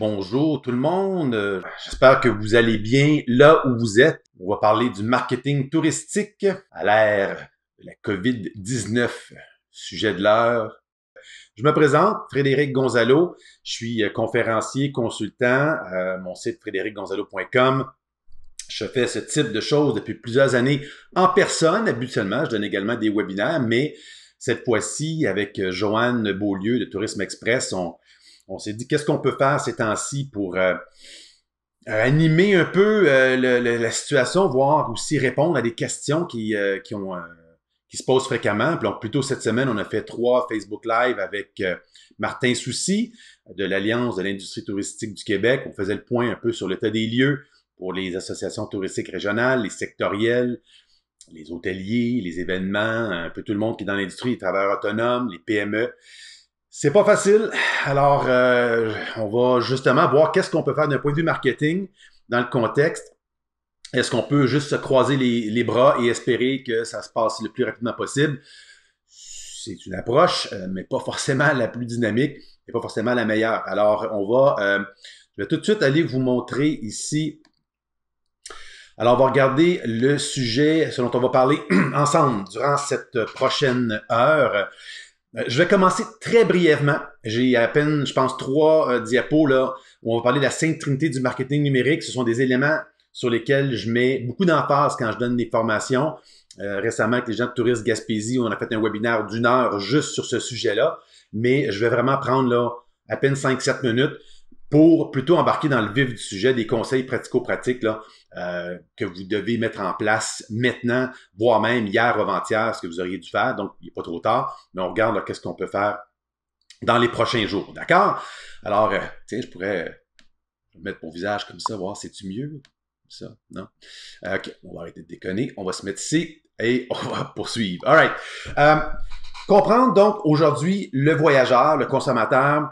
Bonjour tout le monde. Euh, j'espère que vous allez bien là où vous êtes. On va parler du marketing touristique à l'ère de la COVID-19. Sujet de l'heure. Je me présente, Frédéric Gonzalo. Je suis euh, conférencier, consultant. Euh, mon site frédéricgonzalo.com. Je fais ce type de choses depuis plusieurs années en personne. Habituellement, je donne également des webinaires, mais cette fois-ci, avec Joanne Beaulieu de Tourisme Express, on, on s'est dit qu'est-ce qu'on peut faire ces temps-ci pour euh, animer un peu euh, la situation, voire aussi répondre à des questions qui, euh, se posent fréquemment. donc, plutôt cette semaine, on a fait trois Facebook Live avec Martin Soucy de l'Alliance de l'industrie touristique du Québec. On faisait le point un peu sur l'état des lieux pour les associations touristiques régionales, les sectorielles, les hôteliers, les événements, un peu tout le monde qui est dans l'industrie, les travailleurs autonomes, les PME. C'est pas facile. Alors, euh, on va justement voir qu'est-ce qu'on peut faire d'un point de vue marketing dans le contexte. Est-ce qu'on peut juste se croiser les, bras et espérer que ça se passe le plus rapidement possible? C'est une approche, euh, mais pas forcément la plus dynamique et pas forcément la meilleure. Alors, on va, euh, tout de suite aller vous montrer ici. Alors, on va regarder le sujet, ce dont on va parler ensemble durant cette prochaine heure. Euh, je vais commencer très brièvement. J'ai à peine, je pense, trois euh, diapos là, où on va parler de la Sainte Trinité du marketing numérique. Ce sont des éléments sur lesquels je mets beaucoup d'emphase quand je donne des formations. Euh, récemment, avec les gens de Tourisme Gaspésie, on a fait un webinaire d'une heure juste sur ce sujet-là. Mais je vais vraiment prendre là, à peine 5-7 minutes pour plutôt embarquer dans le vif du sujet des conseils pratico-pratiques là, euh, que vous devez mettre en place maintenant, voire même hier, avant-hier, ce que vous auriez dû faire. Donc, il n'est pas trop tard, mais on regarde qu'est-ce qu'on peut faire dans les prochains jours. D'accord? Alors, euh, tiens, je pourrais mettre mon visage comme ça, voir c'est-tu mieux? Ça, non? Euh, OK, on va arrêter de déconner. On va se mettre ici et on va poursuivre. All right. comprendre donc aujourd'hui le voyageur, le consommateur,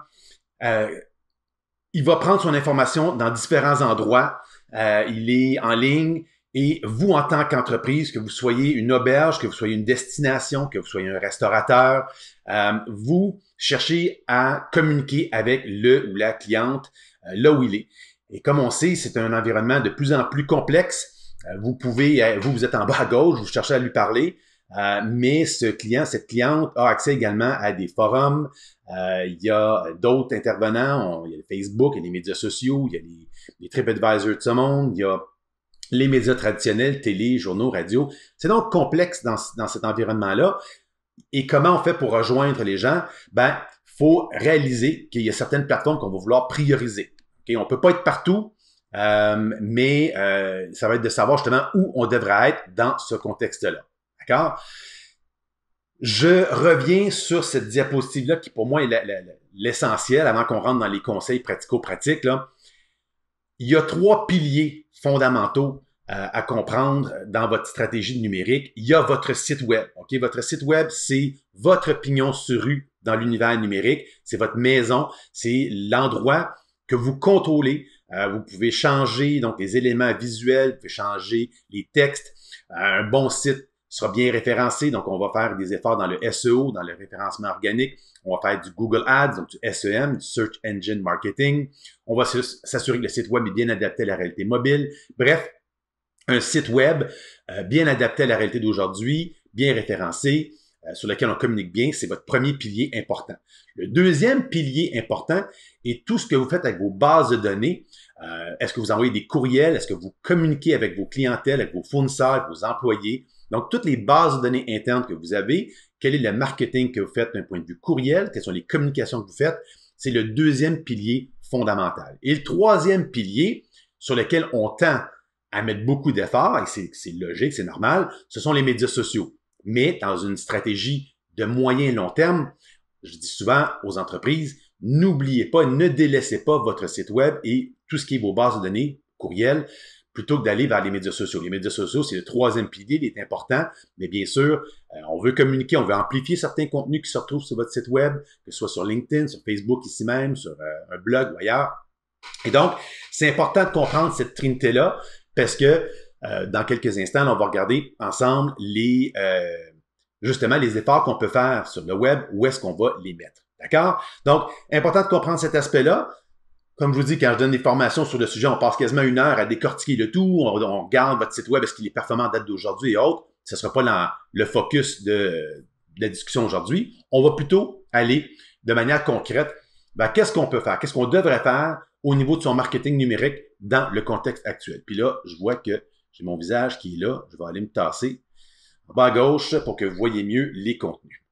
il va prendre son information dans différents endroits euh, il est en ligne. Et vous, en tant qu'entreprise, que vous soyez une auberge, que vous soyez une destination, que vous soyez un restaurateur, euh, vous cherchez à communiquer avec le ou la cliente euh, là où il est. Et comme on sait, c'est un environnement de plus en plus complexe. vous pouvez, vous, vous êtes en bas à gauche, vous cherchez à lui parler, mais ce client, cette cliente a accès également à des forums, euh, il y a d'autres intervenants, il y a le Facebook, il y a les médias sociaux, il y a les, les TripAdvisor de ce monde, il y a les médias traditionnels, télé, journaux, radio. C'est donc complexe dans, dans cet environnement-là. Et comment on fait pour rejoindre les gens? Ben, faut réaliser qu'il y a certaines plateformes qu'on va vouloir prioriser. On On peut pas être partout, euh, mais euh, ça va être de savoir justement où on devrait être dans ce contexte-là. D'accord? Je reviens sur cette diapositive-là qui, pour moi, est l'essentiel avant qu'on rentre dans les conseils pratico-pratiques. Il y a trois piliers fondamentaux euh, à comprendre dans votre stratégie numérique. Il y a votre site web. Ok, Votre site web, c'est votre pignon sur rue dans l'univers numérique. C'est votre maison. C'est l'endroit que vous contrôlez. Euh, vous pouvez changer donc les éléments visuels, vous pouvez changer les textes. Euh, un bon site sera bien référencé. Donc, on va faire des efforts dans le SEO, dans le référencement organique. On va faire du Google Ads, donc du SEM, du Search Engine Marketing. On va s'assurer que le site web est bien adapté à la réalité mobile. Bref, un site web euh, bien adapté à la réalité d'aujourd'hui, bien référencé, euh, sur lequel on communique bien, c'est votre premier pilier important. Le deuxième pilier important est tout ce que vous faites avec vos bases de données. Euh, est-ce que vous envoyez des courriels? Est-ce que vous communiquez avec vos clientèles, avec vos fournisseurs, avec vos employés? Donc, toutes les bases de données internes que vous avez, quel est le marketing que vous faites d'un point de vue courriel, quelles sont les communications que vous faites, c'est le deuxième pilier fondamental. Et le troisième pilier sur lequel on tend à mettre beaucoup d'efforts, et c'est logique, c'est normal, ce sont les médias sociaux. Mais dans une stratégie de moyen et long terme, je dis souvent aux entreprises, n'oubliez pas, ne délaissez pas votre site web et tout ce qui est vos bases de données, courriel, plutôt que d'aller vers les médias sociaux. Les médias sociaux, c'est le troisième pilier, il est important, mais bien sûr, euh, on veut communiquer, on veut amplifier certains contenus qui se retrouvent sur votre site web, que ce soit sur LinkedIn, sur Facebook ici même, sur euh, un blog ou ailleurs. Et donc, c'est important de comprendre cette trinité-là parce que euh, dans quelques instants, on va regarder ensemble les justement les efforts qu'on peut faire sur le web, où est-ce qu'on va les mettre. D'accord? Donc, important de comprendre cet aspect-là comme je vous dis, quand je donne des formations sur le sujet, on passe quasiment une heure à décortiquer le tout. On, regarde votre site web, est-ce qu'il est performant en date d'aujourd'hui et autres. Ce ne sera pas le focus de, la discussion aujourd'hui. On va plutôt aller de manière concrète qu'est-ce qu'on peut faire, qu'est-ce qu'on devrait faire au niveau de son marketing numérique dans le contexte actuel. Puis là, je vois que j'ai mon visage qui est là. Je vais aller me tasser en bas à gauche pour que vous voyez mieux les contenus.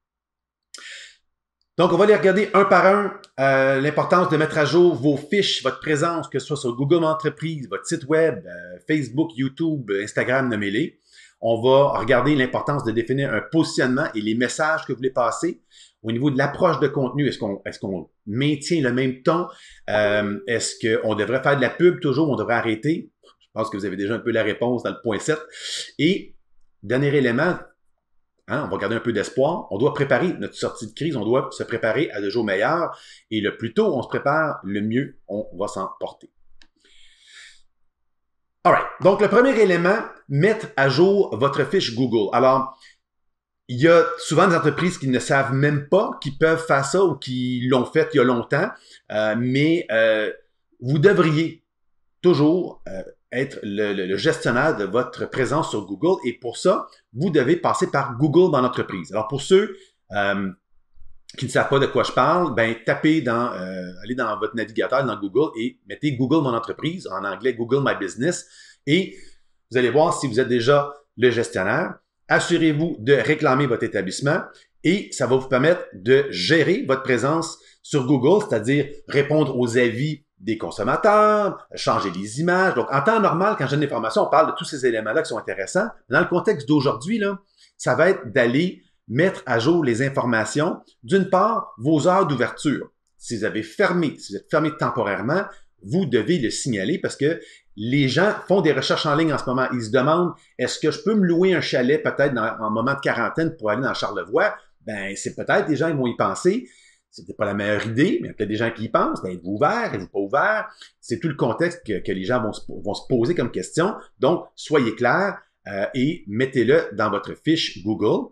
Donc, on va les regarder un par un. Euh, l'importance de mettre à jour vos fiches, votre présence, que ce soit sur Google Entreprise, votre site web, euh, Facebook, YouTube, Instagram, nommez-les. On va regarder l'importance de définir un positionnement et les messages que vous voulez passer. Au niveau de l'approche de contenu, est-ce qu'on est qu'on maintient le même ton? Euh, est-ce qu'on devrait faire de la pub toujours? On devrait arrêter? Je pense que vous avez déjà un peu la réponse dans le point 7. Et dernier élément, Hein, on va garder un peu d'espoir. On doit préparer notre sortie de crise. On doit se préparer à de jours meilleurs. Et le plus tôt on se prépare, le mieux on va s'en porter. All Donc, le premier élément, mettre à jour votre fiche Google. Alors, il y a souvent des entreprises qui ne savent même pas qu'ils peuvent faire ça ou qui l'ont fait il y a longtemps, euh, mais euh, vous devriez toujours euh, être le, gestionnaire de votre présence sur Google. Et pour ça, vous devez passer par Google dans l'entreprise. Alors pour ceux euh, qui ne savent pas de quoi je parle, ben tapez dans, euh, allez dans votre navigateur dans Google et mettez Google mon entreprise en anglais Google My Business et vous allez voir si vous êtes déjà le gestionnaire. Assurez-vous de réclamer votre établissement et ça va vous permettre de gérer votre présence sur Google, c'est-à-dire répondre aux avis des consommateurs, changer les images. Donc, en temps normal, quand j'ai une information, on parle de tous ces éléments-là qui sont intéressants. Dans le contexte d'aujourd'hui, là, ça va être d'aller mettre à jour les informations. D'une part, vos heures d'ouverture. Si vous avez fermé, si vous êtes fermé temporairement, vous devez le signaler parce que les gens font des recherches en ligne en ce moment. Ils se demandent, est-ce que je peux me louer un chalet peut-être en moment de quarantaine pour aller dans Charlevoix? Ben, c'est peut-être, des gens ils vont y penser c'était pas la meilleure idée, mais il y a peut-être des gens qui y pensent. Ben, êtes-vous ouvert? Êtes-vous pas ouvert? C'est tout le contexte que, les gens vont se, vont se, poser comme question. Donc, soyez clair euh, et mettez-le dans votre fiche Google.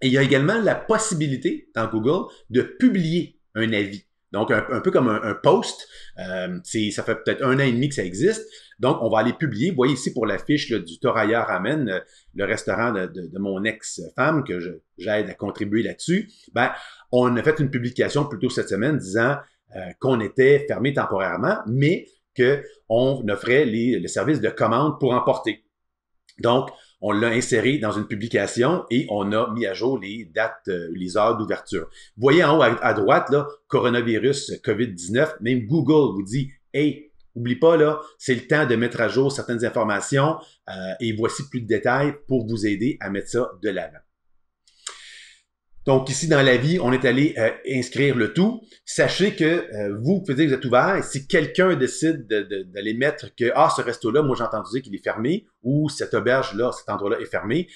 Et il y a également la possibilité dans Google de publier un avis. Donc, un, peu comme un, post. Euh, ça fait peut-être un an et demi que ça existe. Donc, on va aller publier. Vous voyez ici pour l'affiche du Toraya Ramen, euh, le restaurant de, mon ex-femme que j'aide à contribuer là-dessus. Ben, on a fait une publication plutôt cette semaine disant euh, qu'on était fermé temporairement, mais qu'on offrait les, le service de commande pour emporter. Donc, on l'a inséré dans une publication et on a mis à jour les dates, euh, les heures d'ouverture. Vous voyez en haut à, droite, là, coronavirus, COVID-19, même Google vous dit, hey, Oublie pas, là, c'est le temps de mettre à jour certaines informations euh, et voici plus de détails pour vous aider à mettre ça de l'avant. Donc ici dans la vie, on est allé euh, inscrire le tout. Sachez que euh, vous pouvez dire que vous êtes ouvert. Si quelqu'un décide d'aller mettre que ah ce resto-là, moi j'ai entendu dire qu'il est fermé ou cette auberge-là, cet endroit-là est fermé,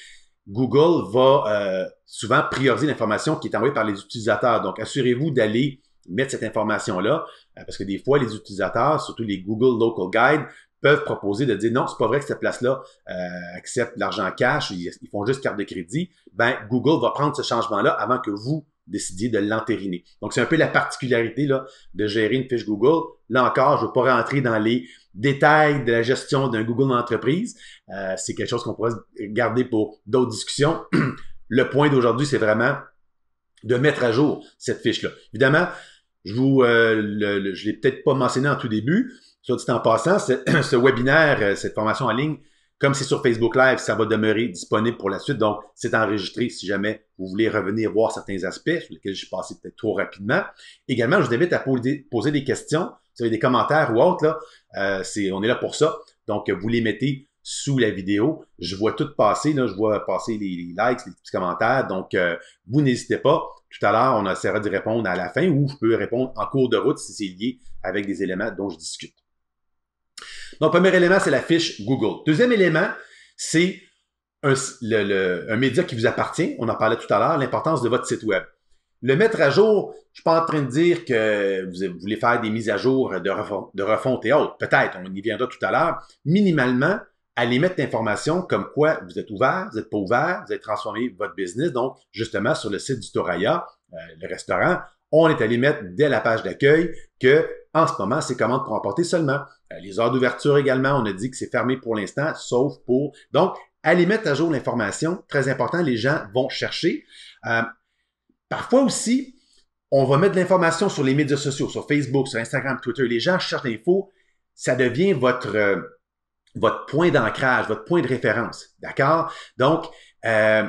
Google va souvent prioriser l'information qui est envoyée par les utilisateurs. Donc assurez-vous d'aller mettre cette information-là, euh, parce que des fois, les utilisateurs, surtout les Google Local Guide, peuvent proposer de dire non, c'est pas vrai que cette place-là euh, accepte l'argent cash, ils, font juste carte de crédit. Ben Google va prendre ce changement-là avant que vous décidiez de l'entériner. Donc c'est un peu la particularité là de gérer une fiche Google. Là encore, je ne veux pas rentrer dans les détails de la gestion d'un Google entreprise. Euh, c'est quelque chose qu'on pourrait garder pour d'autres discussions. Le point d'aujourd'hui, c'est vraiment de mettre à jour cette fiche-là. Évidemment, je vous, euh, je l'ai peut-être pas mentionné en tout début. Soit dit en passant, ce webinaire, euh, cette formation en ligne, comme c'est sur Facebook Live, ça va demeurer disponible pour la suite. Donc, c'est enregistré si jamais vous voulez revenir voir certains aspects sur lesquels j'ai passé peut-être trop rapidement. Également, je vous invite à poser des questions. Si vous avez des commentaires ou autres, là, euh, c'est, on est là pour ça. Donc, vous les mettez sous la vidéo. Je vois tout passer, là, je vois passer les, likes, les petits commentaires. Donc, euh, vous n'hésitez pas. Tout à l'heure, on essaiera d'y répondre à la fin ou je peux répondre en cours de route si c'est lié avec des éléments dont je discute. Donc, premier élément, c'est la fiche Google. Deuxième élément, c'est un, le, média qui vous appartient. On en parlait tout à l'heure, l'importance de votre site web. Le mettre à jour, je suis pas en train de dire que vous voulez faire des mises à jour de refonte, de refonte et autres. Peut-être, on y viendra tout à l'heure. Minimalement, à mettre l'information comme quoi vous êtes ouvert, vous n'êtes pas ouvert, vous avez transformé votre business. Donc, justement, sur le site du Toraya, euh, le restaurant, on est allé mettre dès la page d'accueil que en ce moment, c'est commandes pour emporter seulement. Euh, les heures d'ouverture également, on a dit que c'est fermé pour l'instant, sauf pour. Donc, aller mettre à jour l'information, très important, les gens vont chercher. Euh, parfois aussi, on va mettre de l'information sur les médias sociaux, sur Facebook, sur Instagram, Twitter. Les gens cherchent l'info. Ça devient votre votre point d'ancrage, votre point de référence. D'accord? Donc, euh,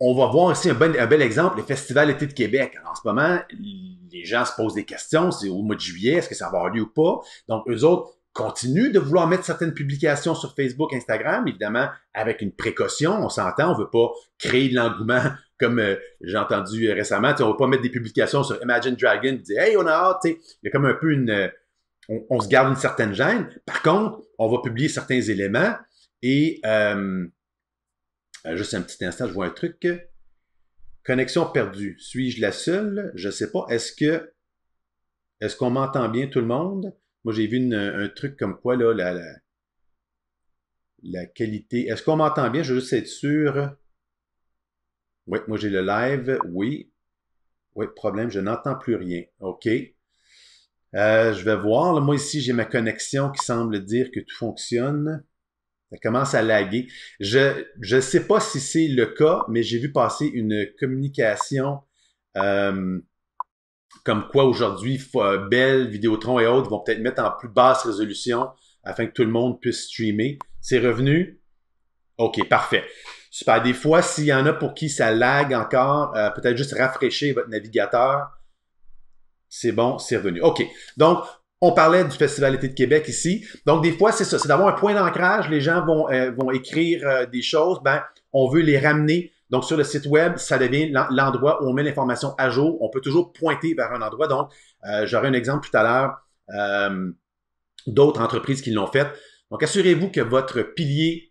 on va voir ici un, bel, bel exemple, le Festival Été de Québec. en ce moment, les gens se posent des questions. C'est au mois de juillet, est-ce que ça va avoir lieu ou pas? Donc, eux autres continuent de vouloir mettre certaines publications sur Facebook, Instagram, évidemment, avec une précaution. On s'entend, on veut pas créer de l'engouement comme euh, j'ai entendu euh, récemment. Tu on ne veut pas mettre des publications sur Imagine Dragon et dire Hey, on a hâte. il y a comme un peu une on, se garde une certaine gêne. Par contre, on va publier certains éléments et euh, euh, juste un petit instant, je vois un truc. Connexion perdue. Suis-je la seule? Je ne sais pas. Est-ce que est-ce qu'on m'entend bien tout le monde? Moi, j'ai vu un truc comme quoi là, la, la, la qualité. Est-ce qu'on m'entend bien? Je veux juste être sûr. Oui, moi j'ai le live. Oui. Oui, problème, je n'entends plus rien. OK. Euh, je vais voir. moi, ici, j'ai ma connexion qui semble dire que tout fonctionne. Ça commence à laguer. Je ne sais pas si c'est le cas, mais j'ai vu passer une communication euh, comme quoi aujourd'hui, euh, Bell, Vidéotron et autres vont peut-être mettre en plus basse résolution afin que tout le monde puisse streamer. C'est revenu? OK, parfait. Super. Des fois, s'il y en a pour qui ça lag encore, peut-être juste rafraîchir votre navigateur c'est bon, c'est revenu. OK. Donc, on parlait du festivalité de Québec ici. Donc, des fois, c'est ça. C'est d'avoir un point d'ancrage. Les gens vont, euh, vont écrire euh, des choses. Ben, on veut les ramener. Donc, sur le site web, ça devient l'endroit où on met l'information à jour. On peut toujours pointer vers un endroit. Donc, euh, j'aurai un exemple tout à l'heure d'autres entreprises qui l'ont fait. Donc, assurez-vous que votre pilier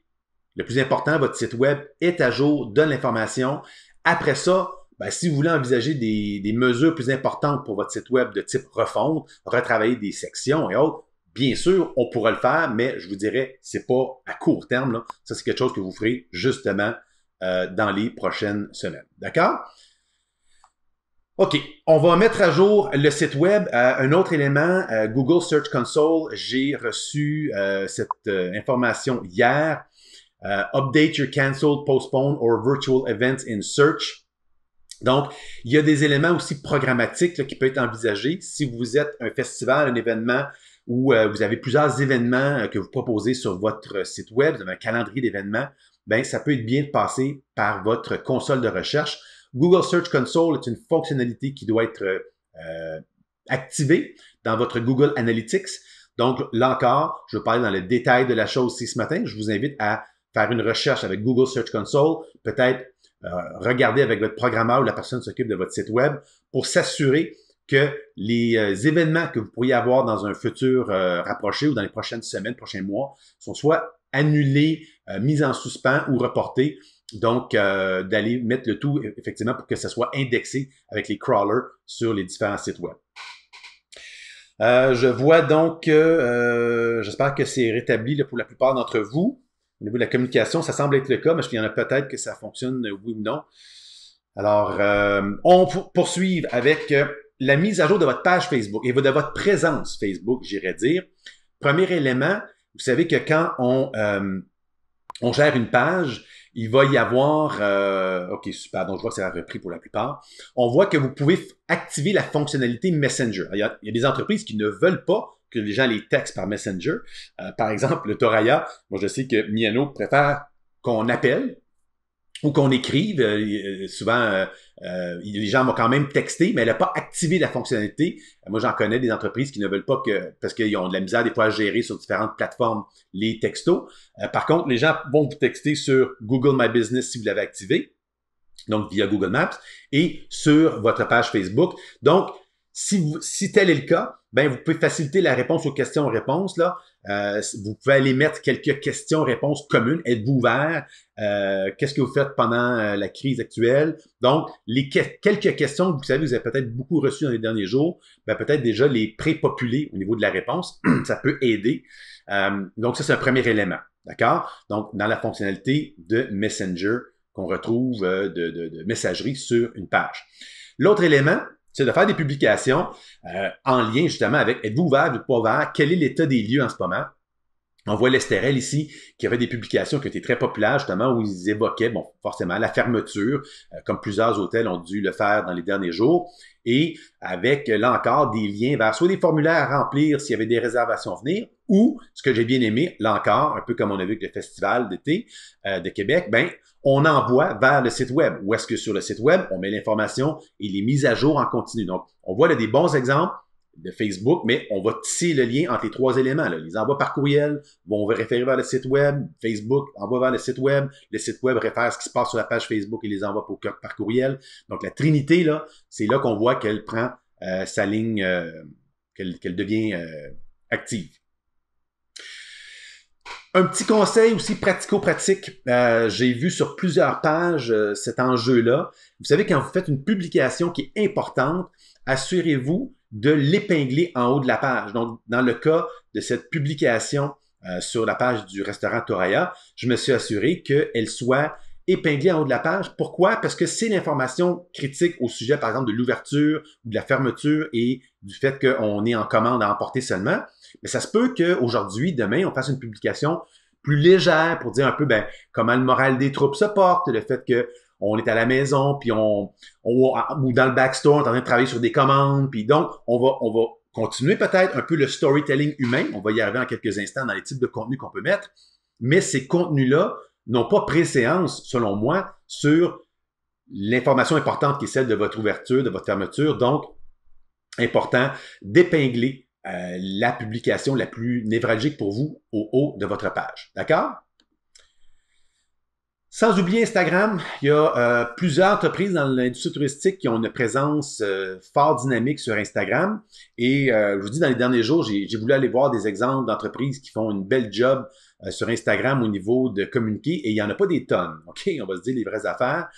le plus important, votre site web est à jour, donne l'information. Après ça, ben, si vous voulez envisager des, mesures plus importantes pour votre site web de type refonte, retravailler des sections et autres, bien sûr, on pourrait le faire, mais je vous dirais, c'est pas à court terme. Ça, c'est quelque chose que vous ferez justement euh, dans les prochaines semaines. D'accord? OK, on va mettre à jour le site web. Euh, un autre élément, euh, Google Search Console, j'ai reçu cette information hier. update your canceled, postponed or virtual events in search. Donc, il y a des éléments aussi programmatiques qui peuvent être envisagés si vous êtes un festival, un événement où euh, vous avez plusieurs événements euh, que vous proposez sur votre euh, site web, vous avez un calendrier d'événements, ben ça peut être bien de passer par votre console de recherche. Google Search Console est une fonctionnalité qui doit être activée dans votre Google Analytics. Donc, là encore, je vais parler dans le détail de la chose ici ce matin. Je vous invite à faire une recherche avec Google Search Console, peut-être euh, regardez avec votre programmeur ou la personne s'occupe de votre site web pour s'assurer que les euh, événements que vous pourriez avoir dans un futur euh, rapproché ou dans les prochaines semaines, prochains mois, sont soit annulés, mis en suspens ou reportés. Donc, d'aller mettre le tout, effectivement, pour que ça soit indexé avec les crawlers sur les différents sites web. je vois donc, j'espère que c'est rétabli pour la plupart d'entre vous au niveau de la communication, ça semble être le cas, mais il y en a peut-être que ça fonctionne, euh, oui ou non. Alors, euh, on poursuit avec euh, la mise à jour de votre page Facebook et de votre présence Facebook, j'irais dire. Premier élément, vous savez que quand on, on gère une page, il va y avoir, ok, super, donc je vois que c'est repris pour la plupart. On voit que vous pouvez activer la fonctionnalité Messenger. il y a des entreprises qui ne veulent pas que les gens les textent par Messenger. Euh, par exemple, le Toraya, moi je sais que Miano préfère qu'on appelle ou qu'on écrive. Euh, euh, souvent, les gens vont quand même texter, mais elle n'a pas activé la fonctionnalité. moi, j'en connais des entreprises qui ne veulent pas que, parce qu'ils ont de la misère des fois à gérer sur différentes plateformes les textos. par contre, les gens vont vous texter sur Google My Business si vous l'avez activé, donc via Google Maps, et sur votre page Facebook. Donc, si, si tel est le cas, ben vous pouvez faciliter la réponse aux questions-réponses. Là, euh, vous pouvez aller mettre quelques questions-réponses communes. Êtes-vous ouvert euh, Qu'est-ce que vous faites pendant euh, la crise actuelle Donc, les quelques questions que vous savez, vous avez peut-être beaucoup reçues dans les derniers jours, ben peut-être déjà les pré prépopuler au niveau de la réponse. ça peut aider. donc, ça c'est un premier élément, d'accord Donc, dans la fonctionnalité de Messenger qu'on retrouve de messagerie sur une page. L'autre élément, c'est de faire des publications euh, en lien justement avec êtes-vous ouvert, êtes-vous pas ouvert, quel est l'état des lieux en ce moment. On voit Lesterel ici, qui avait des publications qui étaient très populaires, justement, où ils évoquaient, bon, forcément, la fermeture, euh, comme plusieurs hôtels ont dû le faire dans les derniers jours, et avec, euh, là encore, des liens vers soit des formulaires à remplir s'il y avait des réservations à venir, ou, ce que j'ai bien aimé, là encore, un peu comme on a vu avec le festival d'été euh, de Québec, ben, on envoie vers le site web. Où est-ce que sur le site web, on met l'information et les mises à jour en continu. Donc, on voit là des bons exemples de Facebook, mais on va tisser le lien entre les trois éléments. Là. Les envois par courriel vont référer vers le site web, Facebook envoie vers le site web, le site web réfère ce qui se passe sur la page Facebook et les envoie pour, par courriel. Donc la trinité, là, c'est là qu'on voit qu'elle prend euh, sa ligne, euh, qu'elle devient euh, active. Un petit conseil aussi pratico-pratique, j'ai vu sur plusieurs pages cet enjeu-là. Vous savez, quand vous faites une publication qui est importante, assurez-vous de l'épingler en haut de la page. Donc, dans le cas de cette publication euh, sur la page du restaurant Toraya, je me suis assuré qu'elle soit épinglée en haut de la page. Pourquoi? Parce que c'est l'information critique au sujet, par exemple, de l'ouverture ou de la fermeture et du fait qu'on est en commande à emporter seulement. Mais ça se peut qu'aujourd'hui, demain, on fasse une publication plus légère pour dire un peu ben, comment le moral des troupes se porte, le fait que on est à la maison, puis on, ou dans le backstore, on en train de travailler sur des commandes, puis donc on va, on va continuer peut-être un peu le storytelling humain. On va y arriver en quelques instants dans les types de contenus qu'on peut mettre, mais ces contenus-là n'ont pas préséance, selon moi, sur l'information importante qui est celle de votre ouverture, de votre fermeture. Donc, important d'épingler euh, la publication la plus névralgique pour vous au haut de votre page. D'accord? Sans oublier Instagram, il y a euh, plusieurs entreprises dans l'industrie touristique qui ont une présence euh, fort dynamique sur Instagram. Et euh, je vous dis, dans les derniers jours, j'ai voulu aller voir des exemples d'entreprises qui font une belle job sur Instagram au niveau de communiquer. Et il n'y en a pas des tonnes, OK? On va se dire les vraies affaires.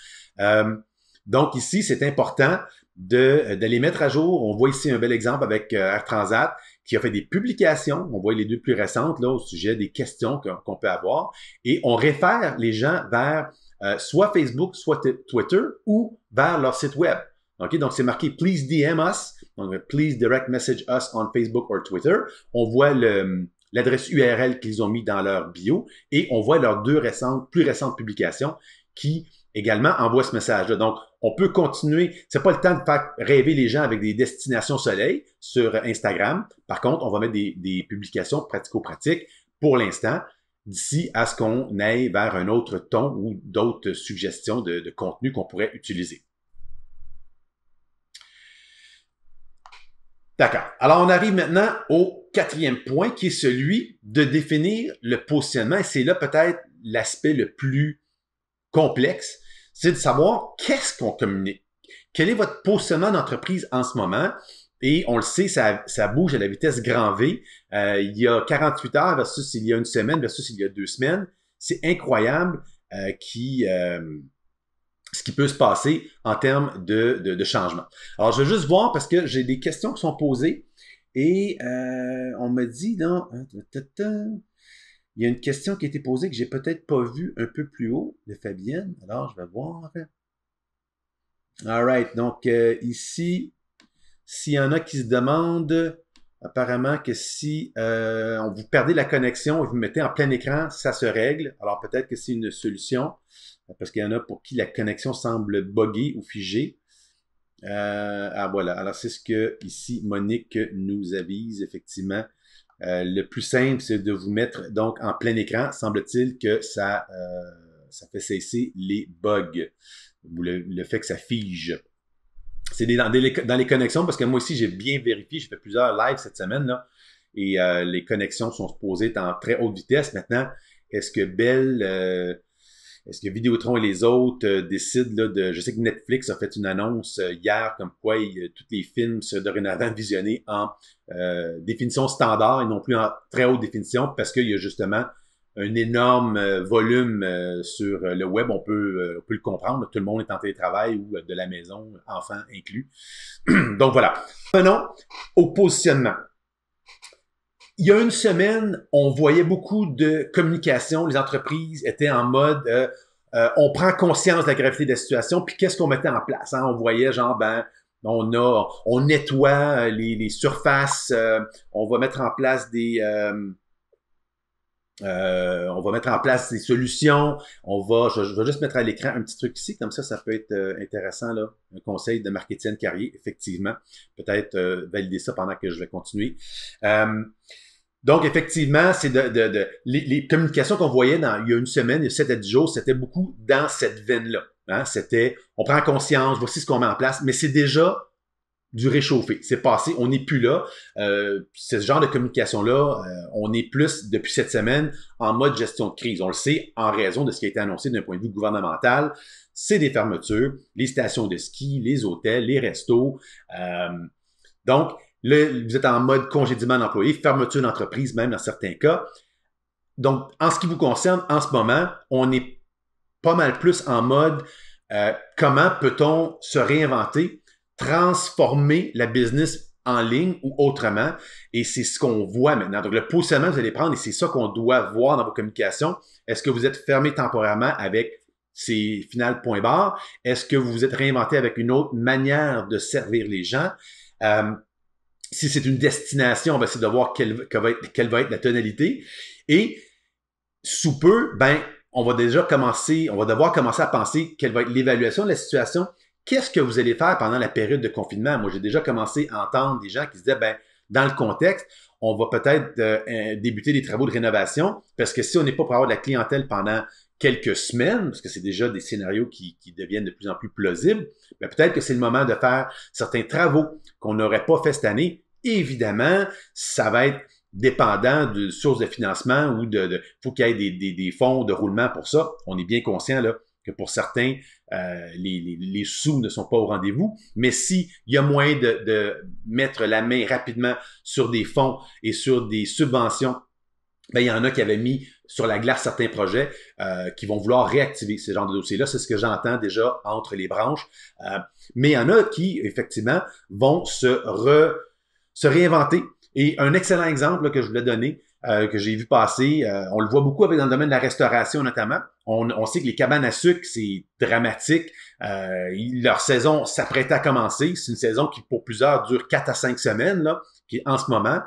donc ici, c'est important de, de, les mettre à jour. On voit ici un bel exemple avec Air Transat qui a fait des publications, on voit les deux plus récentes, là, au sujet des questions qu'on peut avoir, et on réfère les gens vers euh, soit Facebook, soit Twitter, ou vers leur site web. donc, c'est marqué Please DM us. Donc, Please direct message us on Facebook or Twitter. On voit l'adresse URL qu'ils ont mis dans leur bio et on voit leurs deux récentes, plus récentes publications qui également envoient ce message-là. Donc, on peut continuer. C'est pas le temps de faire rêver les gens avec des destinations soleil sur Instagram. Par contre, on va mettre des, publications pratico-pratiques pour l'instant, d'ici à ce qu'on aille vers un autre ton ou d'autres suggestions de, de contenu qu'on pourrait utiliser. D'accord. Alors, on arrive maintenant au quatrième point qui est celui de définir le positionnement. C'est là peut-être l'aspect le plus complexe c'est de savoir qu'est-ce qu'on communique. Quel est votre positionnement d'entreprise en ce moment? Et on le sait, ça, ça bouge à la vitesse grand V. Euh, il y a 48 heures versus il y a une semaine versus il y a deux semaines. C'est incroyable euh, qui, euh, ce qui peut se passer en termes de, de, changement. Alors, je vais juste voir parce que j'ai des questions qui sont posées et on me dit, dans... Il y a une question qui a été posée que j'ai peut-être pas vue un peu plus haut de Fabienne. Alors, je vais voir. All right. Donc, euh, ici, s'il y en a qui se demandent, apparemment que si euh, vous perdez la connexion et vous mettez en plein écran, ça se règle. Alors, peut-être que c'est une solution euh, parce qu'il y en a pour qui la connexion semble buggée ou figée. ah voilà, alors c'est ce que ici Monique nous avise effectivement euh, le plus simple, c'est de vous mettre donc en plein écran. Semble-t-il que ça, euh, ça fait cesser les bugs ou le, fait que ça fige. C'est dans, dans, les connexions parce que moi aussi, j'ai bien vérifié. J'ai fait plusieurs lives cette semaine là, et euh, les connexions sont posées en très haute vitesse. Maintenant, est-ce que Belle est-ce que Vidéotron et les autres euh, décident là, de... Je sais que Netflix a fait une annonce euh, hier comme quoi il, euh, tous les films se dorénavant visionnés en définition standard et non plus en très haute définition parce qu'il y a justement un énorme volume sur le web. On peut, on peut le comprendre. Tout le monde est en télétravail ou de la maison, enfants inclus. Donc voilà. prenons au positionnement il y a une semaine, on voyait beaucoup de communication. Les entreprises étaient en mode euh, euh, on prend conscience de la gravité de la situation, puis qu'est-ce qu'on mettait en place? Hein? On voyait genre ben on on nettoie euh, les, surfaces, on va mettre en place des on va mettre en place des solutions. On va, je, vais juste mettre à l'écran un petit truc ici, comme ça, ça peut être intéressant là. Un conseil de marketing Carrier, effectivement. Peut-être valider ça pendant que je vais continuer. Donc, effectivement, c'est de, de, de les, communications qu'on voyait dans, il y a une semaine, il y a 7 à 10 jours, c'était beaucoup dans cette veine-là. Hein. C'était, on prend conscience, voici ce qu'on met en place, mais c'est déjà du réchauffé. C'est passé, on n'est plus là. Euh, ce genre de communication-là, euh, on est plus, depuis cette semaine, en mode gestion de crise. On le sait en raison de ce qui a été annoncé d'un point de vue gouvernemental. C'est des fermetures, les stations de ski, les hôtels, les restos. Euh, donc, Là, vous êtes en mode congédiement d'employé, fermeture d'entreprise même dans certains cas. Donc, en ce qui vous concerne, en ce moment, on est pas mal plus en mode euh, comment peut-on se réinventer, transformer la business en ligne ou autrement. Et c'est ce qu'on voit maintenant. Donc, le positionnement que vous allez prendre, et c'est ça qu'on doit voir dans vos communications. Est-ce que vous êtes fermé temporairement avec ces finales point barre? Est-ce que vous vous êtes réinventé avec une autre manière de servir les gens? Euh, si c'est une destination, on ben, va essayer de voir quelle, va être, la tonalité. Et sous peu, ben, on va déjà commencer, on va devoir commencer à penser quelle va être l'évaluation de la situation. Qu'est-ce que vous allez faire pendant la période de confinement? Moi, j'ai déjà commencé à entendre des gens qui se disaient, ben, dans le contexte, on va peut-être euh, euh, débuter des travaux de rénovation parce que si on n'est pas pour avoir de la clientèle pendant quelques semaines, parce que c'est déjà des scénarios qui, deviennent de plus en plus plausibles, mais peut-être que c'est le moment de faire certains travaux qu'on n'aurait pas fait cette année. Évidemment, ça va être dépendant de sources de financement ou de, il faut qu'il y ait des, fonds de roulement pour ça. On est bien conscient là que pour certains, euh, les, sous ne sont pas au rendez-vous. Mais s'il y a moyen de, de mettre la main rapidement sur des fonds et sur des subventions ben, il y en a qui avaient mis sur la glace certains projets euh, qui vont vouloir réactiver ce genre de dossiers-là. C'est ce que j'entends déjà entre les branches. Euh, mais il y en a qui, effectivement, vont se, re, se réinventer. Et un excellent exemple que je voulais donner, euh, que j'ai vu passer, on le voit beaucoup avec, dans le domaine de la restauration notamment. On, on sait que les cabanes à sucre, c'est dramatique. leur saison s'apprête à commencer. C'est une saison qui, pour plusieurs, dure quatre à cinq semaines. Là qui en ce moment.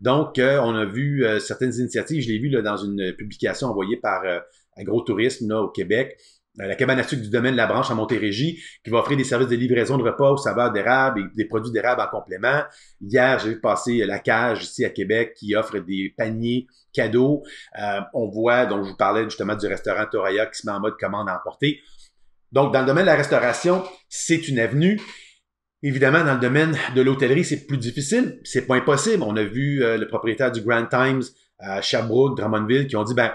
Donc, euh, on a vu euh, certaines initiatives. Je l'ai vu là, dans une publication envoyée par euh, Agro Tourisme au Québec. Euh, la cabane du domaine de la branche à Montérégie, qui va offrir des services de livraison de repas aux saveurs d'érable et des produits d'érable en complément. Hier, j'ai vu passer la cage ici à Québec qui offre des paniers cadeaux. on voit, donc je vous parlais justement du restaurant Toraya qui se met en mode commande à emporter. Donc, dans le domaine de la restauration, c'est une avenue. Évidemment, dans le domaine de l'hôtellerie, c'est plus difficile. C'est pas impossible. On a vu euh, le propriétaire du Grand Times euh, à Sherbrooke, Drummondville, qui ont dit ben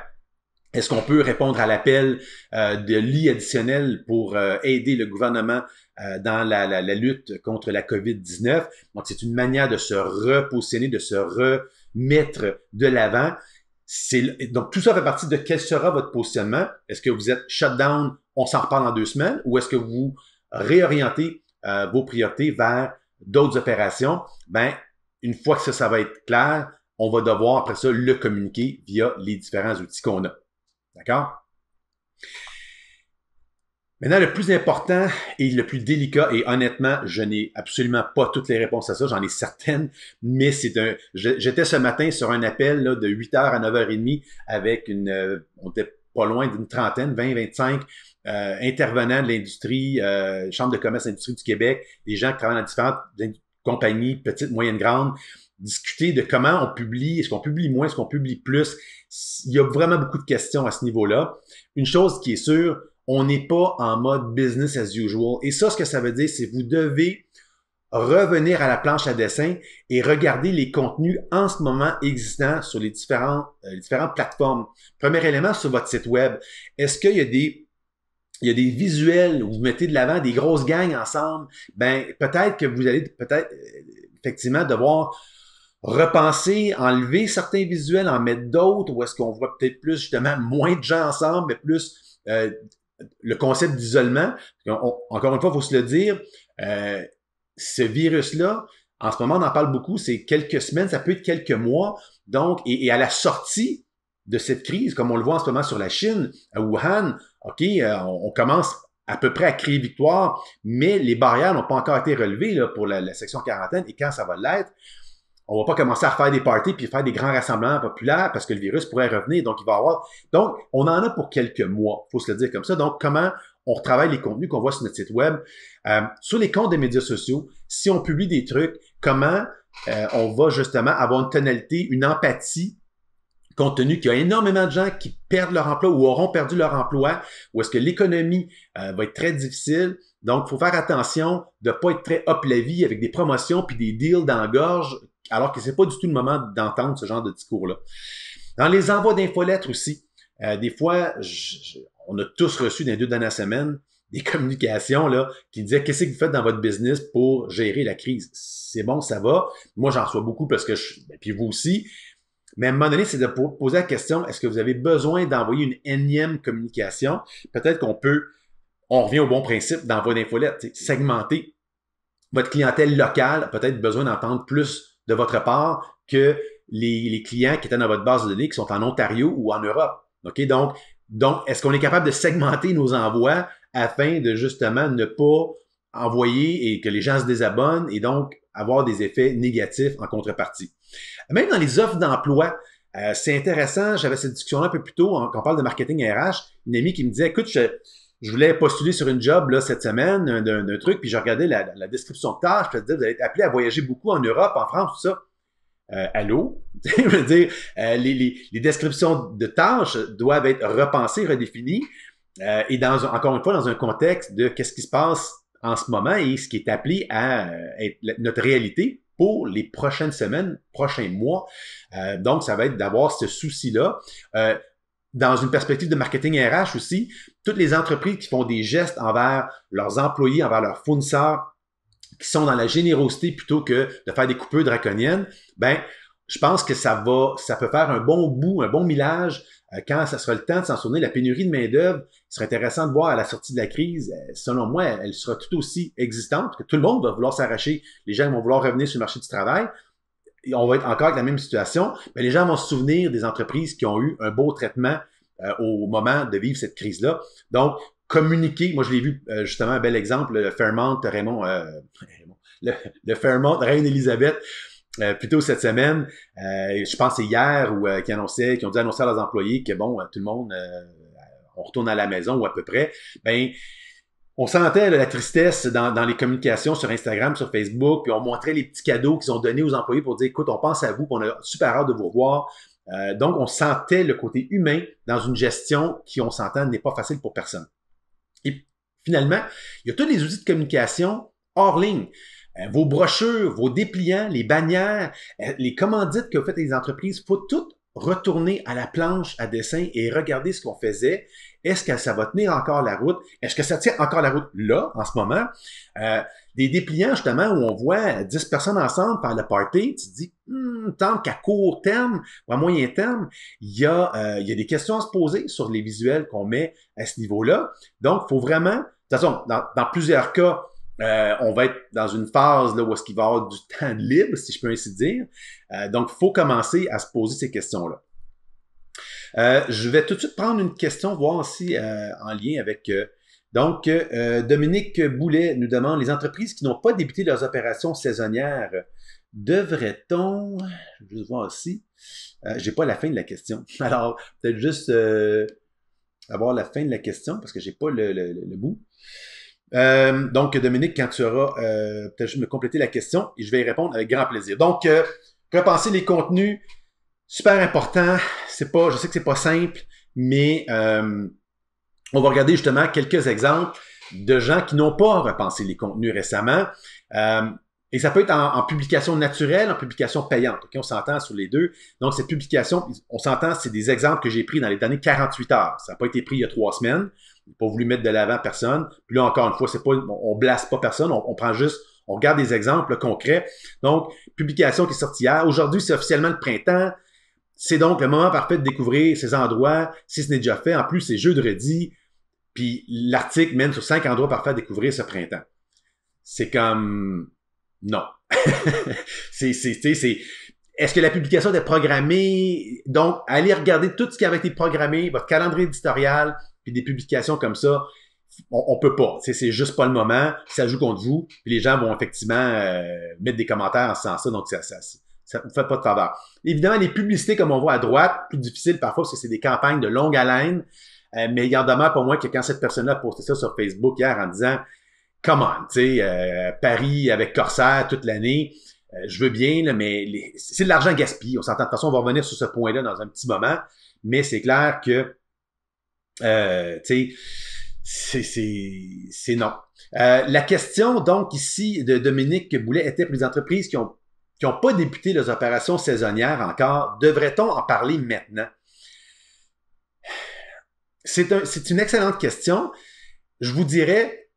est-ce qu'on peut répondre à l'appel euh, de lits additionnels pour aider le gouvernement dans la, lutte contre la COVID-19? Donc, c'est une manière de se repositionner, de se remettre de l'avant. Donc, tout ça fait partie de quel sera votre positionnement. Est-ce que vous êtes shutdown, on s'en reparle en deux semaines, ou est-ce que vous réorientez euh, vos priorités vers d'autres opérations, ben, une fois que ça, ça va être clair, on va devoir après ça le communiquer via les différents outils qu'on a. D'accord? Maintenant, le plus important et le plus délicat, et honnêtement, je n'ai absolument pas toutes les réponses à ça, j'en ai certaines, mais c'est un. J'étais ce matin sur un appel là, de 8h à 9h30 avec une. Euh, on était pas loin d'une trentaine, 20, 25 euh, intervenants de l'industrie, euh, Chambre de commerce industrie du Québec, des gens qui travaillent dans différentes compagnies, petites, moyennes, grandes, discuter de comment on publie, est-ce qu'on publie moins, est-ce qu'on publie plus. Il y a vraiment beaucoup de questions à ce niveau-là. Une chose qui est sûre, on n'est pas en mode business as usual. Et ça, ce que ça veut dire, c'est que vous devez revenir à la planche à dessin et regarder les contenus en ce moment existants sur les, différents, euh, différentes plateformes. Premier élément sur votre site web, est-ce qu'il y a des il y a des visuels où vous mettez de l'avant des grosses gangs ensemble, ben peut-être que vous allez peut-être euh, effectivement devoir repenser, enlever certains visuels, en mettre d'autres, ou est-ce qu'on voit peut-être plus justement moins de gens ensemble, mais plus euh, le concept d'isolement. Encore une fois, il faut se le dire, ce virus-là, en ce moment, on en parle beaucoup, c'est quelques semaines, ça peut être quelques mois. Donc, et, à la sortie de cette crise, comme on le voit en ce moment sur la Chine, à Wuhan, OK, euh, on, commence à peu près à crier victoire, mais les barrières n'ont pas encore été relevées pour la, section quarantaine et quand ça va l'être, on va pas commencer à refaire des parties puis faire des grands rassemblements populaires parce que le virus pourrait revenir, donc il va avoir. Donc, on en a pour quelques mois, faut se le dire comme ça. Donc, comment on retravaille les contenus qu'on voit sur notre site web. Euh, sur les comptes des médias sociaux, si on publie des trucs, comment euh, on va justement avoir une tonalité, une empathie, compte tenu qu'il y a énormément de gens qui perdent leur emploi ou auront perdu leur emploi, ou est-ce que l'économie euh, va être très difficile. Donc, il faut faire attention de ne pas être très up la vie avec des promotions puis des deals dans la gorge, alors que c'est pas du tout le moment d'entendre ce genre de discours-là. Dans les envois d'infolettre aussi, euh, des fois, je, on a tous reçu dans les deux dernières semaines des communications là, qui disaient qu'est-ce que vous faites dans votre business pour gérer la crise. C'est bon, ça va. Moi, j'en reçois beaucoup parce que je. Ben, puis vous aussi. Mais à un moment donné, c'est de poser la question, est-ce que vous avez besoin d'envoyer une énième communication? Peut-être qu'on peut, on revient au bon principe d'envoi infolette. segmenter votre clientèle locale, peut-être besoin d'entendre plus de votre part que les, les, clients qui étaient dans votre base de données qui sont en Ontario ou en Europe. OK? Donc, donc, est-ce qu'on est capable de segmenter nos envois afin de justement ne pas envoyer et que les gens se désabonnent et donc avoir des effets négatifs en contrepartie? Même dans les offres d'emploi, euh, c'est intéressant, j'avais cette discussion-là un peu plus tôt quand on parle de marketing RH, une amie qui me disait, écoute, je, voulais postuler sur une job là, cette semaine d'un truc, puis je regardais la, description de tâche, je me disais, vous allez être appelé à voyager beaucoup en Europe, en France, tout ça euh, allô? je veux dire, euh, les, descriptions de tâches doivent être repensées, redéfinies, euh, et dans encore une fois, dans un contexte de qu'est-ce qui se passe en ce moment et ce qui est appelé à euh, être notre réalité pour les prochaines semaines, prochains mois. donc, ça va être d'avoir ce souci-là. dans une perspective de marketing RH aussi, toutes les entreprises qui font des gestes envers leurs employés, envers leurs fournisseurs, qui sont dans la générosité plutôt que de faire des coupures draconiennes, ben je pense que ça va, ça peut faire un bon bout, un bon millage euh, quand ça sera le temps de s'en souvenir. La pénurie de main-d'œuvre serait intéressant de voir à la sortie de la crise. Euh, selon moi, elle, sera tout aussi existante, parce que tout le monde va vouloir s'arracher. Les gens vont vouloir revenir sur le marché du travail. on va être encore avec la même situation, mais les gens vont se souvenir des entreprises qui ont eu un beau traitement euh, au moment de vivre cette crise-là. Donc, communiquer. Moi, je l'ai vu euh, justement un bel exemple, le Fairmont, Raymond, euh, le, Fairmont, Reine Elisabeth. Euh, plutôt cette semaine, euh, je pense c'est hier ou qui annonçait, qui ont dû annoncer à leurs employés que bon, tout le monde, on retourne à la maison ou à peu près. Ben, on sentait la tristesse dans, dans, les communications sur Instagram, sur Facebook, puis on montrait les petits cadeaux qu'ils ont donnés aux employés pour dire, écoute, on pense à vous, puis on a super hâte de vous revoir. donc, on sentait le côté humain dans une gestion qui, on s'entend, n'est pas facile pour personne. Et finalement, il y a tous les outils de communication hors ligne. Euh, vos brochures, vos dépliants, les bannières, euh, les commandites que vous faites les entreprises, il faut tout retourner à la planche à dessin et regarder ce qu'on faisait. Est-ce que ça va tenir encore la route? Est-ce que ça tient encore la route là, en ce moment? Euh, des dépliants, justement, où on voit 10 personnes ensemble par la party, tu te dis, hmm, tant qu'à court terme ou à moyen terme, il y, a, euh, il y a des questions à se poser sur les visuels qu'on met à ce niveau-là. Donc, il faut vraiment, de toute façon, dans, plusieurs cas, euh, on va être dans une phase là, où est-ce qu'il va y avoir du temps libre, si je peux ainsi dire. Euh, donc, il faut commencer à se poser ces questions-là. je vais tout de suite prendre une question, voir si en lien avec donc, euh, Dominique Boulet nous demande, les entreprises qui n'ont pas débuté leurs opérations saisonnières, devrait-on, je vais juste voir si... Euh, je n'ai pas la fin de la question. Alors, peut-être juste euh, avoir la fin de la question parce que n'ai pas le, bout. donc, Dominique, quand tu auras peut-être juste me compléter la question et je vais y répondre avec grand plaisir. Donc, repenser les contenus, super important. C'est pas, je sais que c'est pas simple, mais on va regarder justement quelques exemples de gens qui n'ont pas repensé les contenus récemment. Euh, et ça peut être en, publication naturelle, en publication payante. On s'entend sur les deux. Donc, cette publication, on s'entend, c'est des exemples que j'ai pris dans les dernières 48 heures. Ça n'a pas été pris il y a trois semaines. Pas voulu mettre de l'avant personne. Puis là, encore une fois, c'est pas, on blase pas personne. On, on prend juste on regarde des exemples concrets. Donc, publication qui est sortie hier. Aujourd'hui, c'est officiellement le printemps. C'est donc le moment parfait de découvrir ces endroits, si ce n'est déjà fait. En plus, c'est jeudi. Puis l'article mène sur cinq endroits parfaits à découvrir ce printemps. C'est comme non. c'est c'est c'est est-ce que la publication était programmée Donc allez regarder tout ce qui avait été programmé, votre calendrier éditorial, puis des publications comme ça. On, peut pas. C'est juste pas le moment. Ça joue contre vous. Puis les gens vont effectivement euh, mettre des commentaires en ce sens-là. Donc ça, ça, vous fait pas de faveur. Évidemment, les publicités, comme on voit à droite, plus difficile parfois parce que c'est des campagnes de longue haleine. Euh, mais il en demeure pour moi que quand cette personne-là a posté ça sur Facebook hier en disant Come on, tu sais, euh, Paris avec Corsair toute l'année, euh, je veux bien, mais c'est de l'argent gaspillé. On s'entend. De toute façon, on va revenir sur ce point-là dans un petit moment. Mais c'est clair que, tu sais, c'est non. la question, donc, ici de Dominique Boulet était pour les entreprises qui ont qui n'ont pas débuté leurs opérations saisonnières encore, devrait-on en parler maintenant? C'est une excellente question. Je vous dirais,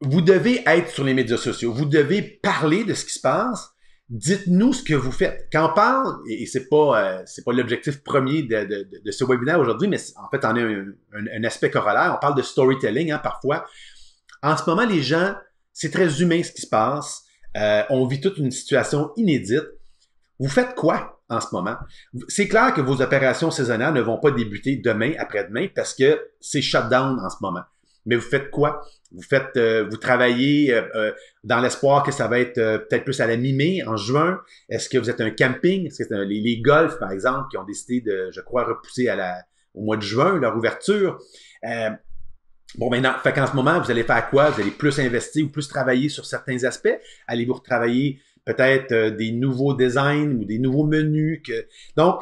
vous devez être sur les médias sociaux. Vous devez parler de ce qui se passe. Dites-nous ce que vous faites. Quand on parle, et c'est pas euh, c'est pas l'objectif premier de, ce webinaire aujourd'hui, mais en fait, on a un, aspect corollaire. On parle de storytelling hein, parfois. En ce moment, les gens, c'est très humain ce qui se passe. Euh, on vit toute une situation inédite. Vous faites quoi en ce moment. C'est clair que vos opérations saisonnières ne vont pas débuter demain, après-demain, parce que c'est shutdown en ce moment. Mais vous faites quoi? Vous faites, euh, vous travaillez euh, euh, dans l'espoir que ça va être peut-être plus à la mi-mai, en juin. Est-ce que vous êtes un camping? Est-ce que un, les, golfs, par exemple, qui ont décidé de, je crois, repousser à la, au mois de juin leur ouverture? Bon, maintenant, fait qu'en ce moment, vous allez faire quoi? Vous allez plus investir ou plus travailler sur certains aspects? Allez-vous retravailler peut-être euh, des nouveaux designs ou des nouveaux menus. Donc,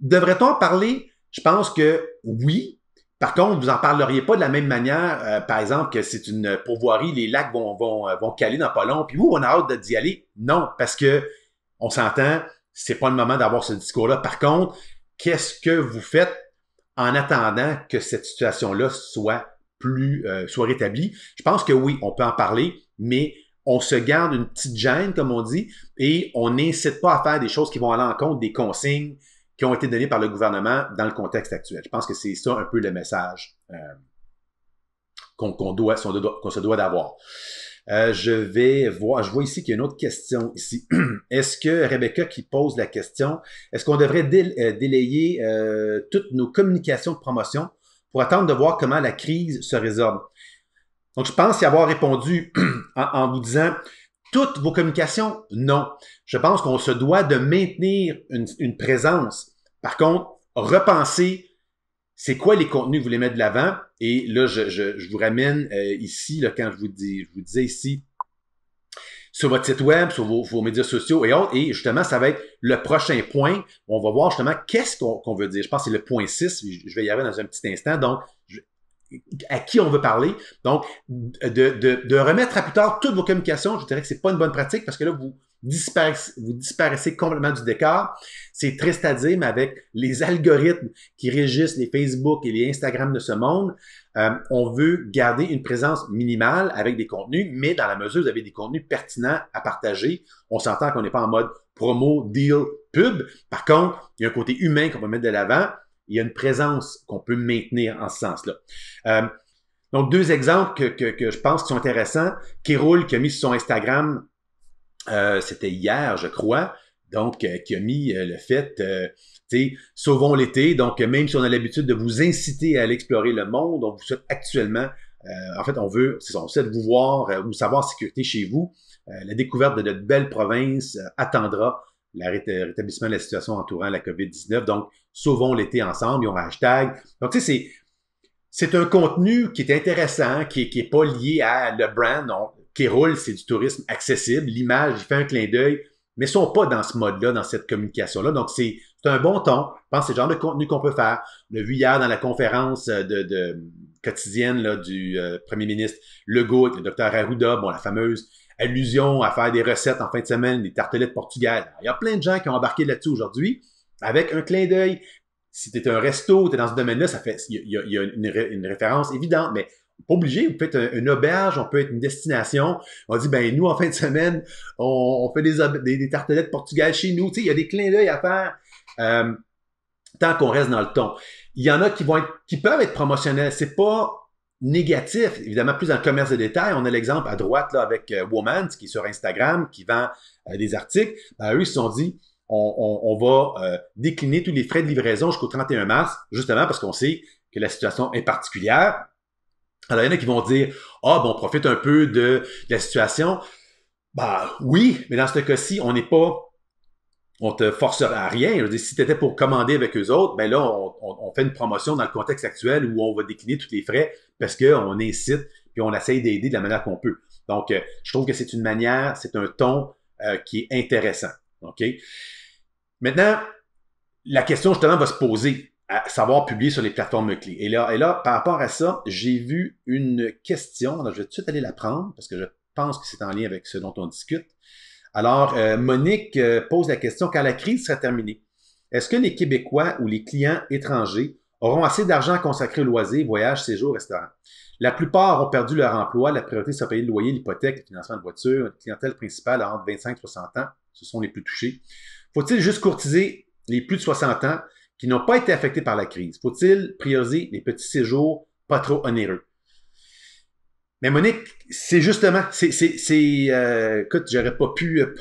devrait-on en parler? Je pense que oui. Par contre, vous en parleriez pas de la même manière, euh, par exemple, que c'est une pourvoirie, les lacs vont, vont, euh, caler dans pas long, puis vous, on a hâte d'y aller. Non, parce que on s'entend, c'est pas le moment d'avoir ce discours-là. Par contre, qu'est-ce que vous faites en attendant que cette situation-là soit plus soit rétablie? Je pense que oui, on peut en parler, mais on se garde une petite gêne, comme on dit, et on n'incite pas à faire des choses qui vont à l'encontre des consignes qui ont été données par le gouvernement dans le contexte actuel. Je pense que c'est ça un peu le message euh, qu'on doit, qu'on se doit d'avoir. Euh, je vais voir, je vois ici qu'il y a une autre question ici. est-ce que Rebecca qui pose la question, est-ce qu'on devrait euh, délayer toutes nos communications de promotion pour attendre de voir comment la crise se résorbe? Donc, je pense y avoir répondu en, vous disant toutes vos communications, non. Je pense qu'on se doit de maintenir une, présence. Par contre, repenser c'est quoi les contenus que vous voulez mettre de l'avant. Et là, je, vous ramène euh, ici, là, quand je vous, dis, je vous disais ici, sur votre site web, sur vos, médias sociaux et autres. Et justement, ça va être le prochain point. On va voir justement qu'est-ce qu'on veut dire. Je pense que c'est le point 6. Je vais y arriver dans un petit instant. Donc, à qui on veut parler. Donc, de, remettre à plus tard toutes vos communications, je dirais que c'est pas une bonne pratique parce que là, vous disparaissez, vous disparaissez complètement du décor. C'est triste à mais avec les algorithmes qui régissent les Facebook et les Instagram de ce monde, euh, on veut garder une présence minimale avec des contenus, mais dans la mesure où vous avez des contenus pertinents à partager, on s'entend qu'on n'est pas en mode promo, deal, pub. Par contre, il y a un côté humain qu'on va mettre de l'avant il y a une présence qu'on peut maintenir en ce sens-là. Euh, donc, deux exemples que, que, je pense qui sont intéressants. Kéroul qui a mis sur son Instagram, euh, c'était hier, je crois, donc euh, qui a mis le fait, tu sais, sauvons l'été. Donc, même si on a l'habitude de vous inciter à aller explorer le monde, on vous souhaite actuellement, en fait, on veut, c'est on souhaite vous voir, vous savoir sécurité chez vous. la découverte de notre belle province attendra le euh, rétablissement de la situation entourant la COVID-19. Donc, sauvons l'été ensemble, ils ont un hashtag. Donc, tu sais, c'est, un contenu qui est intéressant, qui n'est est pas lié à le brand. qui roule c'est du tourisme accessible. L'image, il fait un clin d'œil, mais ils sont pas dans ce mode-là, dans cette communication-là. Donc, c'est, un bon ton. Je pense que c'est le genre de contenu qu'on peut faire. le l'a vu hier dans la conférence euh, de, quotidienne là, du euh, premier ministre Legault, le docteur Arruda, bon, la fameuse allusion à faire des recettes en fin de semaine, des tartelettes portugaises. Il y a plein de gens qui ont embarqué là-dessus aujourd'hui avec un clin d'œil. Si tu es un resto, tu es dans ce domaine-là, ça fait, il y a, une, référence évidente, mais pas obligé. On peut être une auberge, on peut être une destination. On dit, ben nous, en fin de semaine, on, fait des, tartelettes portugaises chez nous. Tu sais, il y a des clins d'œil à faire euh, tant qu'on reste dans le ton. Il y en a qui vont être, qui peuvent être promotionnels. C'est pas négatif, évidemment plus dans le commerce de détail. On a l'exemple à droite là avec euh, Woman qui est sur Instagram, qui vend euh, des articles. Ben, eux, ils se sont dit, on, va euh, décliner tous les frais de livraison jusqu'au 31 mars, justement parce qu'on sait que la situation est particulière. Alors, il y en a qui vont dire, ah, oh, ben, on profite un peu de, la situation. Ben oui, mais dans ce cas-ci, on n'est pas on te forcera à rien. Je si tu étais pour commander avec eux autres, ben là, on, fait une promotion dans le contexte actuel où on va décliner tous les frais parce qu'on incite puis on essaye d'aider de la manière qu'on peut. Donc, euh, je trouve que c'est une manière, c'est un ton euh, qui est intéressant. OK? Maintenant, la question justement va se poser à savoir publier sur les plateformes clés. Et là, et là par rapport à ça, j'ai vu une question. je vais tout de suite aller la prendre parce que je pense que c'est en lien avec ce dont on discute. Alors, euh, Monique pose la question quand la crise sera terminée, est-ce que les Québécois ou les clients étrangers auront assez d'argent à consacrer aux loisirs, voyages, séjours, restaurants. La plupart ont perdu leur emploi. La priorité c'est de payer le loyer, l'hypothèque, le financement de voiture. une clientèle principale a entre 25 et 60 ans. Ce sont les plus touchés. Faut-il juste courtiser les plus de 60 ans qui n'ont pas été affectés par la crise? Faut-il prioriser les petits séjours pas trop onéreux? Mais Monique, c'est justement, c'est, c'est, euh, écoute, j'aurais pas pu euh,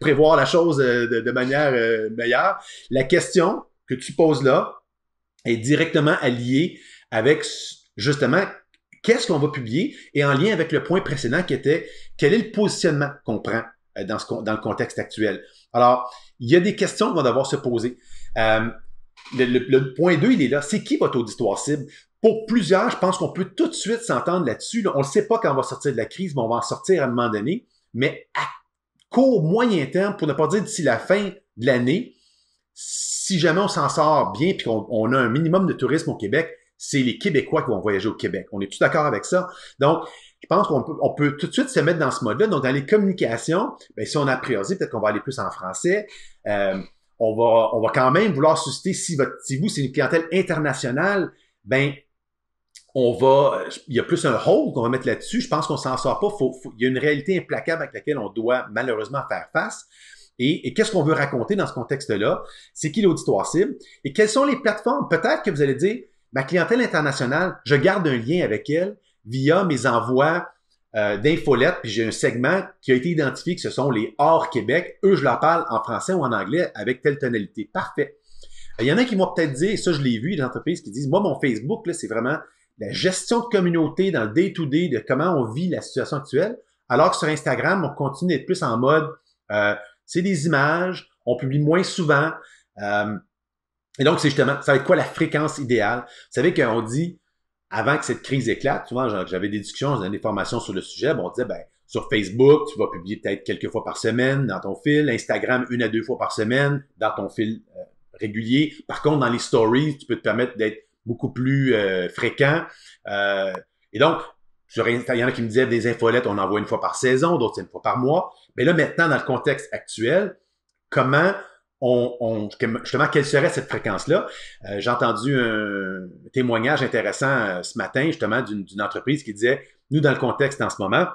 prévoir la chose euh, de, manière euh, meilleure. La question que tu poses là, est directement allié avec justement qu'est-ce qu'on va publier et en lien avec le point précédent qui était quel est le positionnement qu'on prend euh, dans, ce, dans le contexte actuel. Alors, il y a des questions qu'on va devoir se poser. Euh, le, point 2, il est là. C'est qui votre auditoire cible? Pour plusieurs, je pense qu'on peut tout de suite s'entendre là-dessus. on ne sait pas quand on va sortir de la crise, mais on va en sortir à un moment donné. Mais à court, moyen terme, pour ne pas dire d'ici la fin de l'année, si jamais on s'en sort bien puis qu'on a un minimum de tourisme au Québec, c'est les Québécois qui vont voyager au Québec. On est tout d'accord avec ça. Donc, je pense qu'on peut, tout de suite se mettre dans ce mode-là. Donc, dans les communications, ben, si on a priori, peut-être qu'on va aller plus en français. Euh, on va, on va quand même vouloir susciter si vous c'est une clientèle internationale, ben on va, il y a plus un hold qu'on va mettre là-dessus. Je pense qu'on s'en sort pas. il y a une réalité implacable avec laquelle on doit malheureusement faire face. Et, qu'est-ce qu'on veut raconter dans ce contexte-là? C'est qui l'auditoire cible? Et quelles sont les plateformes? Peut-être que vous allez dire, ma clientèle internationale, je garde un lien avec elle via mes envois euh, puis j'ai un segment qui a été identifié, que ce sont les hors Québec. Eux, je leur parle en français ou en anglais avec telle tonalité. Parfait. Euh, il y en a qui m'ont peut-être dit, et ça je l'ai vu, des entreprises qui disent, moi mon Facebook, c'est vraiment la gestion de communauté dans le day-to-day de comment on vit la situation actuelle, alors que sur Instagram, on continue d'être plus en mode, euh, c'est des images, on publie moins souvent. Euh, et donc, c'est justement, ça va être quoi la fréquence idéale? Vous savez qu'on dit, avant que cette crise éclate, souvent j'avais des discussions, j'avais des formations sur le sujet, bon, on disait, ben, sur Facebook, tu vas publier peut-être quelques fois par semaine dans ton fil, Instagram une à deux fois par semaine dans ton fil euh, régulier. Par contre, dans les stories, tu peux te permettre d'être beaucoup plus euh, fréquent. et donc, il y en a qui me disaient des infolettes, on envoie une fois par saison, d'autres une fois par mois. Mais là, maintenant, dans le contexte actuel, comment on, justement, quelle serait cette fréquence-là? Euh, j'ai entendu un témoignage intéressant euh, ce matin, justement, d'une entreprise qui disait, nous, dans le contexte en ce moment,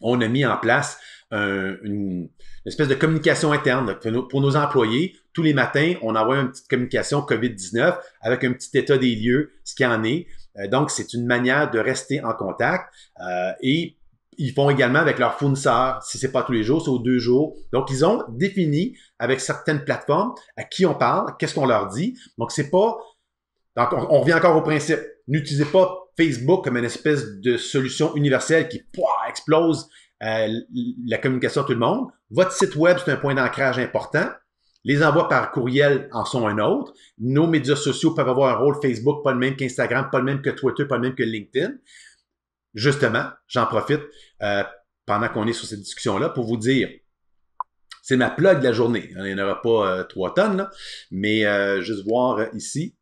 on a mis en place une, espèce de communication interne pour nos, employés. Tous les matins, on envoie une petite communication COVID-19 avec un petit état des lieux, ce qui en est. Euh, donc, c'est une manière de rester en contact. et ils font également avec leurs fournisseurs, si c'est pas tous les jours, c'est aux deux jours. Donc, ils ont défini avec certaines plateformes à qui on parle, qu'est-ce qu'on leur dit. Donc, c'est pas. Donc, on, revient encore au principe. N'utilisez pas Facebook comme une espèce de solution universelle qui explose euh, la communication à tout le monde. Votre site web, c'est un point d'ancrage important. Les envois par courriel en sont un autre. Nos médias sociaux peuvent avoir un rôle Facebook, pas le même qu'Instagram, pas le même que Twitter, pas le même que LinkedIn. Justement, j'en profite. Euh, pendant qu'on est sur cette discussion-là pour vous dire. C'est ma plug de la journée. Il n'y en aura pas euh, trois tonnes, mais euh, juste voir ici.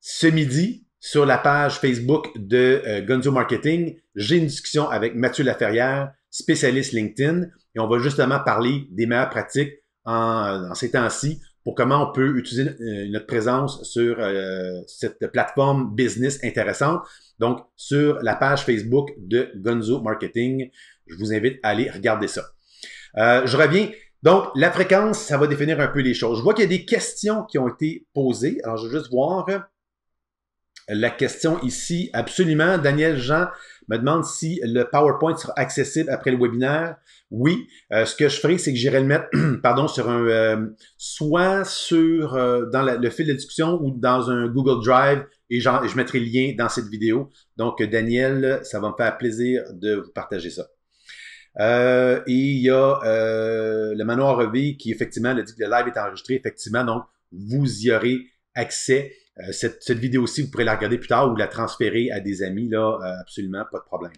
Ce midi, sur la page Facebook de euh, Gonzo Marketing, j'ai une discussion avec Mathieu Laferrière, spécialiste LinkedIn, et on va justement parler des meilleures pratiques en, ces temps-ci pour comment on peut utiliser notre présence sur cette plateforme business intéressante. Donc, sur la page Facebook de Gonzo Marketing, je vous invite à aller regarder ça. Euh, je reviens. Donc, la fréquence, ça va définir un peu les choses. Je vois qu'il y a des questions qui ont été posées. Alors, je vais juste voir la question ici. Absolument. Daniel Jean me demande si le PowerPoint sera accessible après le webinaire. Oui. Euh, ce que je ferai, c'est que j'irai le mettre, pardon, sur un, euh, soit sur euh, dans le fil de discussion ou dans un Google Drive et, je mettrai le lien dans cette vidéo. Donc, Daniel, ça va me faire plaisir de vous partager ça. et il y a le manoir revue qui, effectivement, le dit que le live est enregistré. Effectivement, donc, vous y aurez accès euh, cette, vidéo-ci, vous pourrez la regarder plus tard ou la transférer à des amis, là, euh, absolument pas de problème.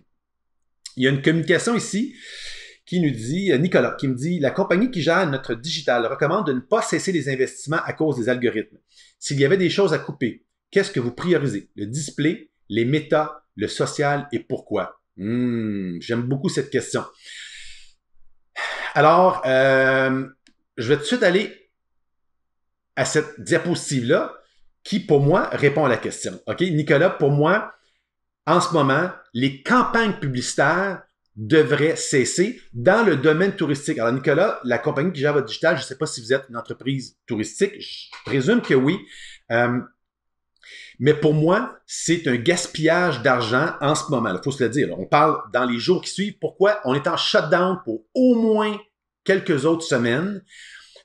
Il y a une communication ici qui nous dit, euh, Nicolas, qui me dit, la compagnie qui gère notre digital recommande de ne pas cesser les investissements à cause des algorithmes. S'il y avait des choses à couper, qu'est-ce que vous priorisez? Le display, les méta, le social et pourquoi? Hmm, j'aime beaucoup cette question. Alors, je vais tout de suite aller à cette diapositive-là qui, pour moi, répond à la question. OK? Nicolas, pour moi, en ce moment, les campagnes publicitaires devraient cesser dans le domaine touristique. Alors, Nicolas, la compagnie qui gère votre digital, je ne sais pas si vous êtes une entreprise touristique, je présume que oui. Euh, mais pour moi, c'est un gaspillage d'argent en ce moment. Il faut se le dire. On parle dans les jours qui suivent. Pourquoi? On est en shutdown pour au moins quelques autres semaines.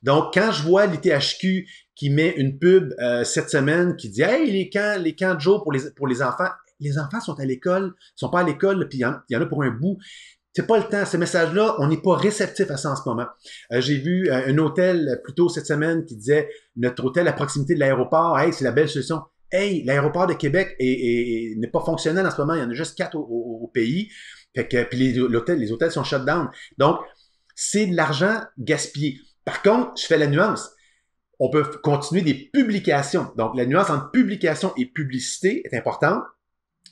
Donc, quand je vois l'ITHQ qui met une pub euh, cette semaine qui dit Hey, les camps, les camps de jour pour les, pour les enfants. Les enfants sont à l'école, sont pas à l'école, puis il y, en a pour un bout. C'est pas le temps. ce message là on n'est pas réceptif à ça en ce moment. Euh, j'ai vu euh, un hôtel plus tôt cette semaine qui disait Notre hôtel à proximité de l'aéroport, hey, c'est la belle solution. Hey, l'aéroport de Québec n'est pas fonctionnel en ce moment. Il y en a juste quatre au, pays. Fait que, puis les hôtels, les hôtels sont shut down. Donc, c'est de l'argent gaspillé. Par contre, je fais la nuance on peut continuer des publications. Donc, la nuance entre publication et publicité est importante.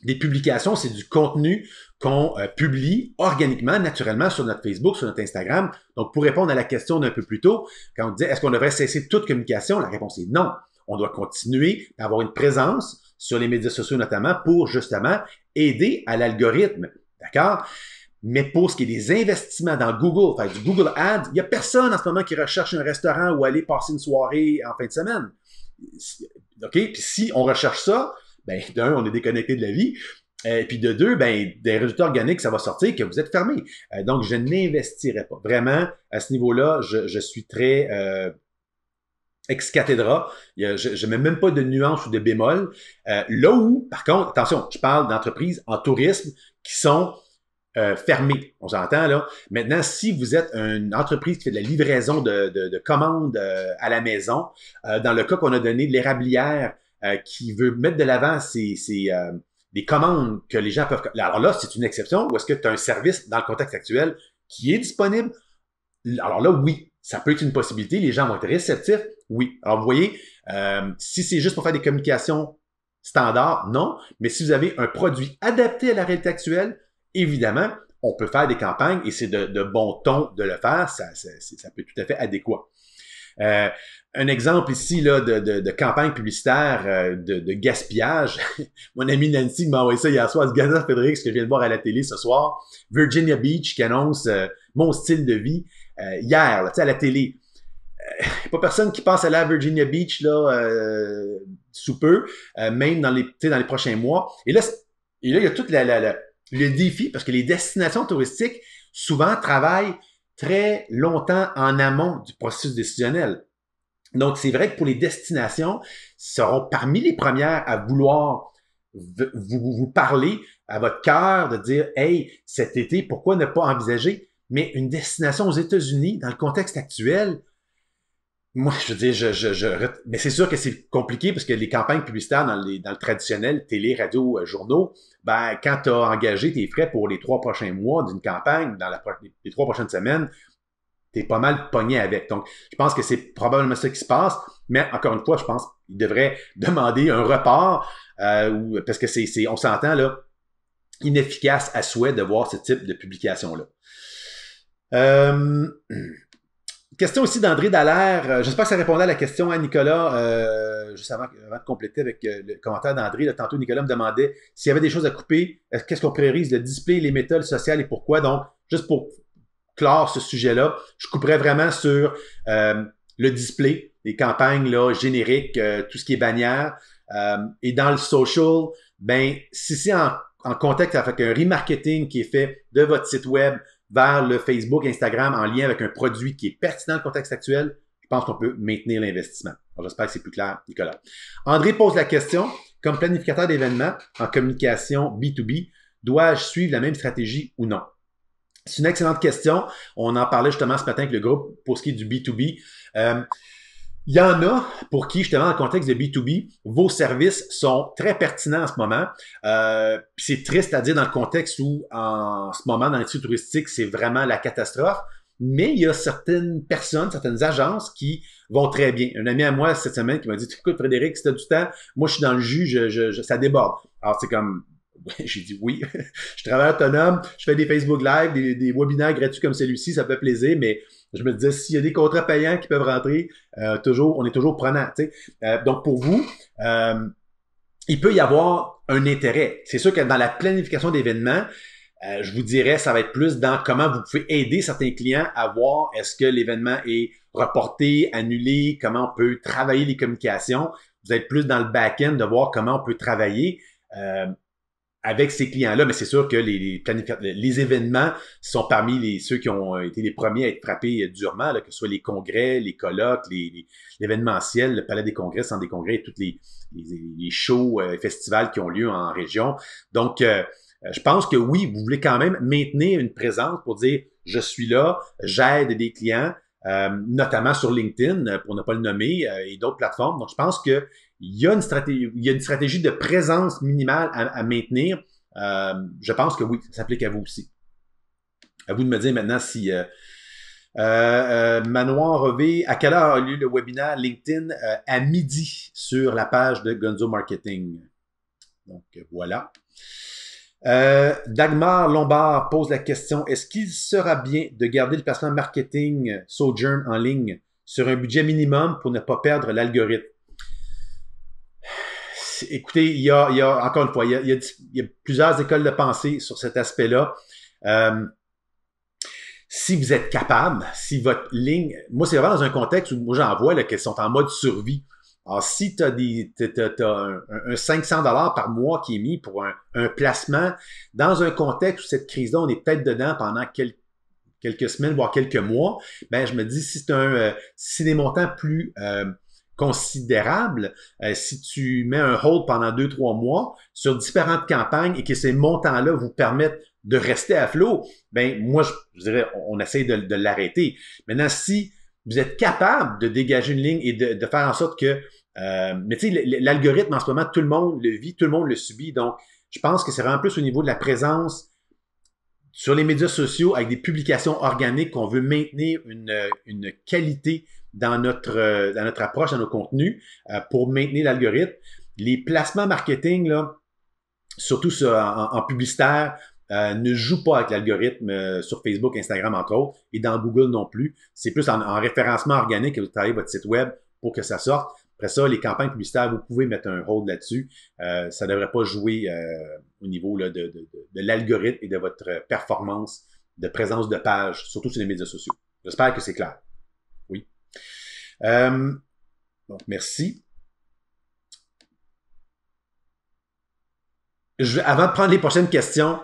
Des publications, c'est du contenu qu'on euh, publie organiquement, naturellement sur notre Facebook, sur notre Instagram. Donc, pour répondre à la question d'un peu plus tôt, quand on disait est-ce qu'on devrait cesser toute communication, la réponse est non. On doit continuer d'avoir une présence sur les médias sociaux notamment pour justement aider à l'algorithme. D'accord? Mais pour ce qui est des investissements dans Google, fait, du Google Ads, il n'y a personne en ce moment qui recherche un restaurant ou aller passer une soirée en fin de semaine. OK? Puis si on recherche ça, ben, d'un, on est déconnecté de la vie. Euh, puis de deux, ben, des résultats organiques, ça va sortir que vous êtes fermé. Euh, donc, je n'investirai pas. Vraiment, à ce niveau-là, je, suis très euh, ex cathédra. Je ne mets même pas de nuance ou de bémol. Euh, là où, par contre, attention, je parle d'entreprises en tourisme qui sont euh, fermé. On s'entend là. Maintenant, si vous êtes une entreprise qui fait de la livraison de, de, commandes euh, à la maison, euh, dans le cas qu'on a donné de l'érablière qui veut mettre de l'avant c'est des commandes que les gens peuvent. Alors là, c'est une exception ou est-ce que tu as un service dans le contexte actuel qui est disponible? Alors là, oui, ça peut être une possibilité. Les gens vont être réceptifs, oui. Alors vous voyez, si c'est juste pour faire des communications standards, non. Mais si vous avez un produit adapté à la réalité actuelle, Évidemment, on peut faire des campagnes et c'est de, bon ton de le faire, ça, peut être tout à fait adéquat. Euh, un exemple ici là, de, de, campagne publicitaire euh, de, gaspillage. Mon ami Nancy m'a envoyé ça hier soir. Gaza Frédéric, ce que je viens de voir à la télé ce soir. Virginia Beach qui annonce euh, mon style de vie hier, à la télé. pas personne qui pense à la Virginia Beach là, sous peu, même dans les, dans les prochains mois. Et là, il y a toute la le défi, parce que les destinations touristiques, souvent, travaillent très longtemps en amont du processus décisionnel. Donc, c'est vrai que pour les destinations, seront parmi les premières à vouloir vous, parler à votre cœur, de dire, hey, cet été, pourquoi ne pas envisager? Mais une destination aux États-Unis, dans le contexte actuel, moi, je veux dire, je, je, je... mais c'est sûr que c'est compliqué parce que les campagnes publicitaires dans, dans le traditionnel, télé, radio, euh, journaux, ben, quand tu as engagé tes frais pour les trois prochains mois d'une campagne, dans les trois prochaines semaines, tu es pas mal pogné avec. Donc, je pense que c'est probablement ça qui se passe, mais encore une fois, je pense qu'ils devraient demander un report euh, parce que c'est, on s'entend là, inefficace à souhait de voir ce type de publication-là. Euh... Question aussi d'André Dallaire. Euh, j'espère que ça répondait à la question à hein, Nicolas, euh, juste avant, de compléter avec euh, le commentaire d'André. Tantôt, Nicolas me demandait s'il y avait des choses à couper, euh, qu'est-ce qu'on priorise, le display, les méthodes sociales et pourquoi. Donc, juste pour clore ce sujet-là, je couperais vraiment sur le display, les campagnes là, génériques, tout ce qui est bannière. et dans le social, ben, si c'est en contexte avec un remarketing qui est fait de votre site web, vers le Facebook, Instagram en lien avec un produit qui est pertinent dans contexte actuel, je pense qu'on peut maintenir l'investissement. j'espère que c'est plus clair, Nicolas. André pose la question, comme planificateur d'événements en communication B2B, dois-je suivre la même stratégie ou non? C'est une excellente question. On en parlait justement ce matin avec le groupe pour ce qui est du B2B. Il y en a pour qui, justement, dans le contexte de B2B, vos services sont très pertinents en ce moment. Euh, c'est triste à dire dans le contexte où, en ce moment, dans l'industrie touristique, c'est vraiment la catastrophe. Mais il y a certaines personnes, certaines agences qui vont très bien. Un ami à moi cette semaine qui m'a dit, écoute Frédéric, si tu as du temps, moi je suis dans le jus, je, ça déborde. Alors c'est comme, j'ai dit oui, je travaille autonome, je fais des Facebook Live, des, webinaires gratuits comme celui-ci, ça peut fait plaisir, mais je me disais, s'il y a des contrats payants qui peuvent rentrer, euh, toujours, on est toujours prenant. Euh, donc, pour vous, euh, il peut y avoir un intérêt. C'est sûr que dans la planification d'événements, je vous dirais, ça va être plus dans comment vous pouvez aider certains clients à voir est-ce que l'événement est reporté, annulé, comment on peut travailler les communications. Vous êtes plus dans le back-end de voir comment on peut travailler avec ces clients-là, mais c'est sûr que les, les, les, événements sont parmi les, ceux qui ont euh, été les premiers à être frappés euh, durement, que ce soit les congrès, les colloques, les, événementiels, le palais des congrès, sans des congrès, toutes les, les, shows, euh, festivals qui ont lieu en région. Donc, euh, je pense que oui, vous voulez quand même maintenir une présence pour dire, je suis là, j'aide des clients, notamment sur LinkedIn, pour ne pas le nommer, et d'autres plateformes. Donc, je pense que il y a une stratégie, il y une stratégie de présence minimale à, maintenir. Euh, je pense que oui, ça s'applique à vous aussi. À vous de me dire maintenant si euh, euh, euh Manoir à quelle heure a lieu le webinaire LinkedIn à midi sur la page de Gonzo Marketing. Donc voilà. Dagmar Lombard pose la question est-ce qu'il sera bien de garder le placement marketing Sojourn en ligne sur un budget minimum pour ne pas perdre l'algorithme écoutez, il y, a, encore une fois, il y a, plusieurs écoles de pensée sur cet aspect-là. Euh, si vous êtes capable, si votre ligne, moi c'est vraiment dans un contexte où moi j'en vois qu'elles sont en mode survie. Alors si tu as, un, 500 dollars par mois qui est mis pour un, placement dans un contexte où cette crise-là, on est peut-être dedans pendant quelques semaines, voire quelques mois, ben je me dis si c'est un si euh, des montants plus euh, considérable euh, si tu mets un hold pendant deux, trois mois sur différentes campagnes et que ces montants-là vous permettent de rester à flot, ben moi, je, dirais, on, essaie essaye de, l'arrêter. Maintenant, si vous êtes capable de dégager une ligne et de, faire en sorte que... Euh, mais tu sais, l'algorithme en ce moment, tout le monde le vit, tout le monde le subit. Donc, je pense que c'est vraiment plus au niveau de la présence sur les médias sociaux avec des publications organiques qu'on veut maintenir une, une qualité dans notre, euh, dans notre approche, dans nos contenus, euh, pour maintenir l'algorithme. Les placements marketing, là, surtout en, publicitaire, euh, ne jouent pas avec l'algorithme sur Facebook, Instagram, entre autres, et dans Google non plus. C'est plus en, référencement organique que vous travaillez votre site web pour que ça sorte. Après ça, les campagnes publicitaires, vous pouvez mettre un hold là-dessus. ça ne devrait pas jouer au niveau là, de, de l'algorithme et de votre performance de présence de page, surtout sur les médias sociaux. J'espère que c'est clair. Euh, merci. avant de prendre les prochaines questions,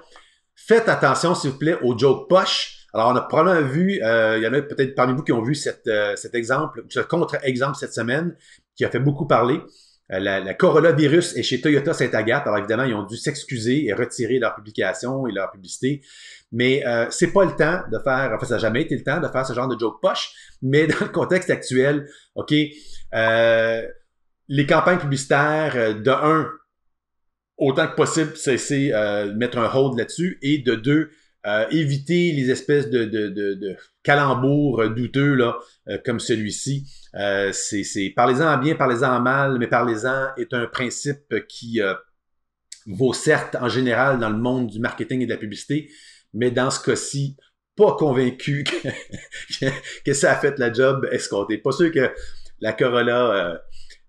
faites attention, s'il vous plaît, au jokes poche. Alors, on a probablement vu, euh, il y en a peut-être parmi vous qui ont vu euh, cet exemple, ce contre-exemple cette semaine, qui a fait beaucoup parler. Euh, la, la, Corolla Virus est chez Toyota Saint-Agathe. Alors évidemment, ils ont dû s'excuser et retirer leur publication et leur publicité. Mais euh, c'est pas le temps de faire, enfin ça n'a jamais été le temps de faire ce genre de joke poche, mais dans le contexte actuel, OK, euh, les campagnes publicitaires, de un, autant que possible, c'est euh, mettre un hold là-dessus, et de deux, euh, éviter les espèces de, calembours euh, douteux là, euh, comme celui-ci. c'est, parlez-en en bien, parlez-en en mal, mais parlez-en est un principe qui vaut certes en général dans le monde du marketing et de la publicité, mais dans ce cas-ci, pas convaincu que, que, ça a fait la job escomptée. Pas sûr que la Corolla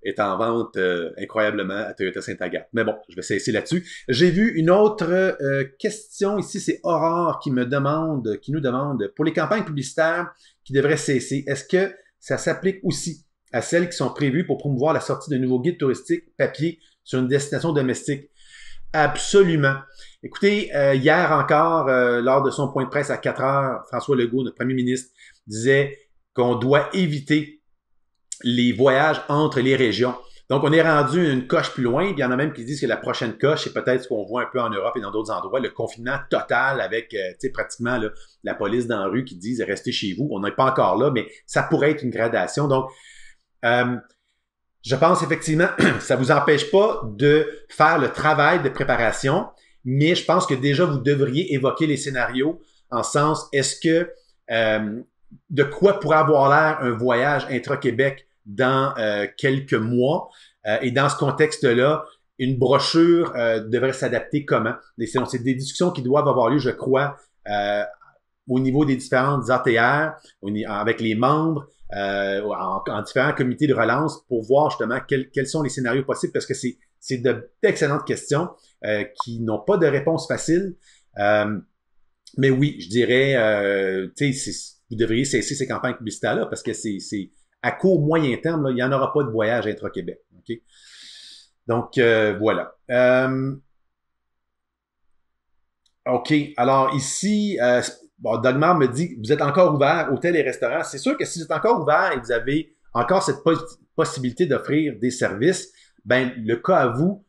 est en vente euh, incroyablement à Toyota Saint-Agathe. Mais bon, je vais cesser là-dessus. J'ai vu une autre euh, question ici, c'est Aurore qui me demande, qui nous demande, pour les campagnes publicitaires qui devraient cesser, est-ce que ça s'applique aussi à celles qui sont prévues pour promouvoir la sortie d'un nouveau guide touristique papier sur une destination domestique? Absolument. Écoutez, euh, hier encore, lors de son point de presse à 4 heures, François Legault, notre premier ministre, disait qu'on doit éviter les voyages entre les régions. Donc, on est rendu une coche plus loin. il y en a même qui disent que la prochaine coche, c'est peut-être ce qu'on voit un peu en Europe et dans d'autres endroits, le confinement total avec, euh, tu sais, pratiquement la police dans la rue qui disent restez chez vous. On n'est pas encore là, mais ça pourrait être une gradation. Donc, euh, je pense effectivement, ça vous empêche pas de faire le travail de préparation, mais je pense que déjà vous devriez évoquer les scénarios en sens est-ce que euh, de quoi pourrait avoir l'air un voyage intra-Québec dans euh, quelques mois. Euh, et dans ce contexte-là, une brochure euh, devrait s'adapter comment? C'est des discussions qui doivent avoir lieu, je crois, au niveau des différentes ATR, avec les membres, en, différents comités de relance pour voir justement quels sont les scénarios possibles parce que c'est c'est d'excellentes questions qui n'ont pas de réponse facile. mais oui, je dirais, vous devriez cesser ces campagnes publicitaires-là parce que c'est à court, moyen terme, il n'y en aura pas de voyage intra-Québec. Donc, euh, voilà. Euh, OK. Alors, ici, euh, Dogmar me dit vous êtes encore ouvert, hôtels et restaurants. C'est sûr que si vous êtes encore ouvert et vous avez encore cette possibilité d'offrir des services, ben, le cas à vous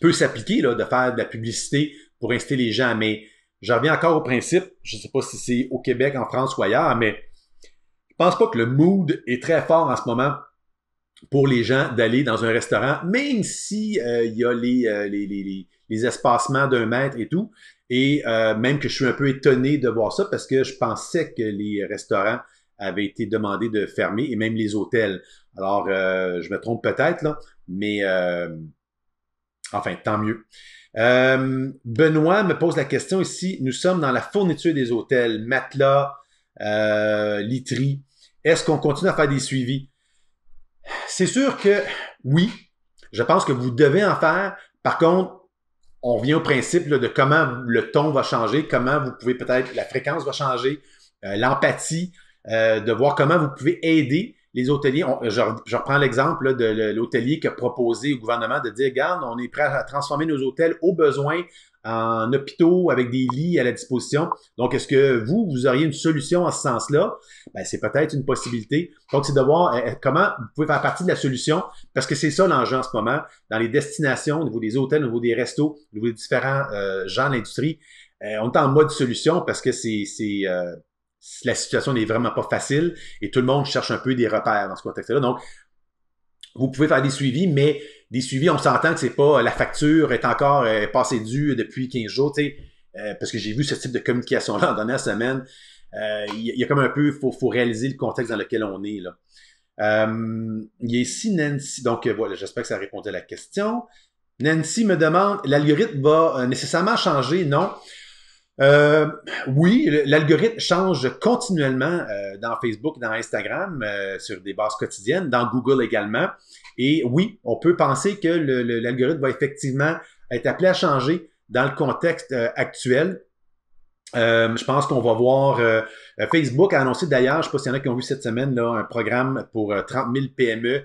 peut s'appliquer de faire de la publicité pour inciter les gens. Mais je reviens encore au principe, je ne sais pas si c'est au Québec, en France ou ailleurs, mais je pense pas que le mood est très fort en ce moment pour les gens d'aller dans un restaurant, même si euh, il y a les, euh, les, espacements d'un mètre et tout. Et euh, même que je suis un peu étonné de voir ça parce que je pensais que les restaurants avaient été demandés de fermer et même les hôtels. Alors, je me trompe peut-être, là, mais enfin, tant mieux. Benoît me pose la question ici. Nous sommes dans la fourniture des hôtels, matelas, euh, Est-ce qu'on continue à faire des suivis? C'est sûr que oui, je pense que vous devez en faire. Par contre, on revient au principe de comment le ton va changer, comment vous pouvez peut-être, la fréquence va changer, euh, l'empathie, euh, de voir comment vous pouvez aider les hôteliers. je, je, reprends l'exemple de l'hôtelier qui a proposé au gouvernement de dire, garde, on est prêt à transformer nos hôtels au besoin. » en hôpitaux avec des lits à la disposition. Donc, est-ce que vous, vous auriez une solution en ce sens-là? Ben, c'est peut-être une possibilité. Donc, c'est de voir euh, euh, comment vous pouvez faire partie de la solution, parce que c'est ça l'enjeu en ce moment, dans les destinations, au niveau des hôtels, au niveau des restos, au niveau des différents euh, genres de on est en mode solution parce que c'est la situation n'est vraiment pas facile et tout le monde cherche un peu des repères dans ce contexte-là. Donc, vous pouvez faire des suivis, mais des suivis, on s'entend que c'est pas euh, la facture est encore euh, passée due euh, depuis 15 jours, tu sais, parce que j'ai vu ce type de communication-là en dernière semaine. Il y, a comme un peu, faut, faut réaliser le contexte dans lequel on est, là. il y a ici Nancy, donc voilà, j'espère que ça répondait à la question. Nancy me demande, l'algorithme va nécessairement changer? Non. Euh, oui, l'algorithme change continuellement euh, dans Facebook, dans Instagram, euh, sur des bases quotidiennes, dans Google également. Et oui, on peut penser que l'algorithme va effectivement être appelé à changer dans le contexte euh, actuel. Euh, je pense qu'on va voir. Euh, euh, Facebook a annoncé d'ailleurs, je ne sais pas s'il y en a qui ont vu cette semaine, un programme pour 30 000 PME,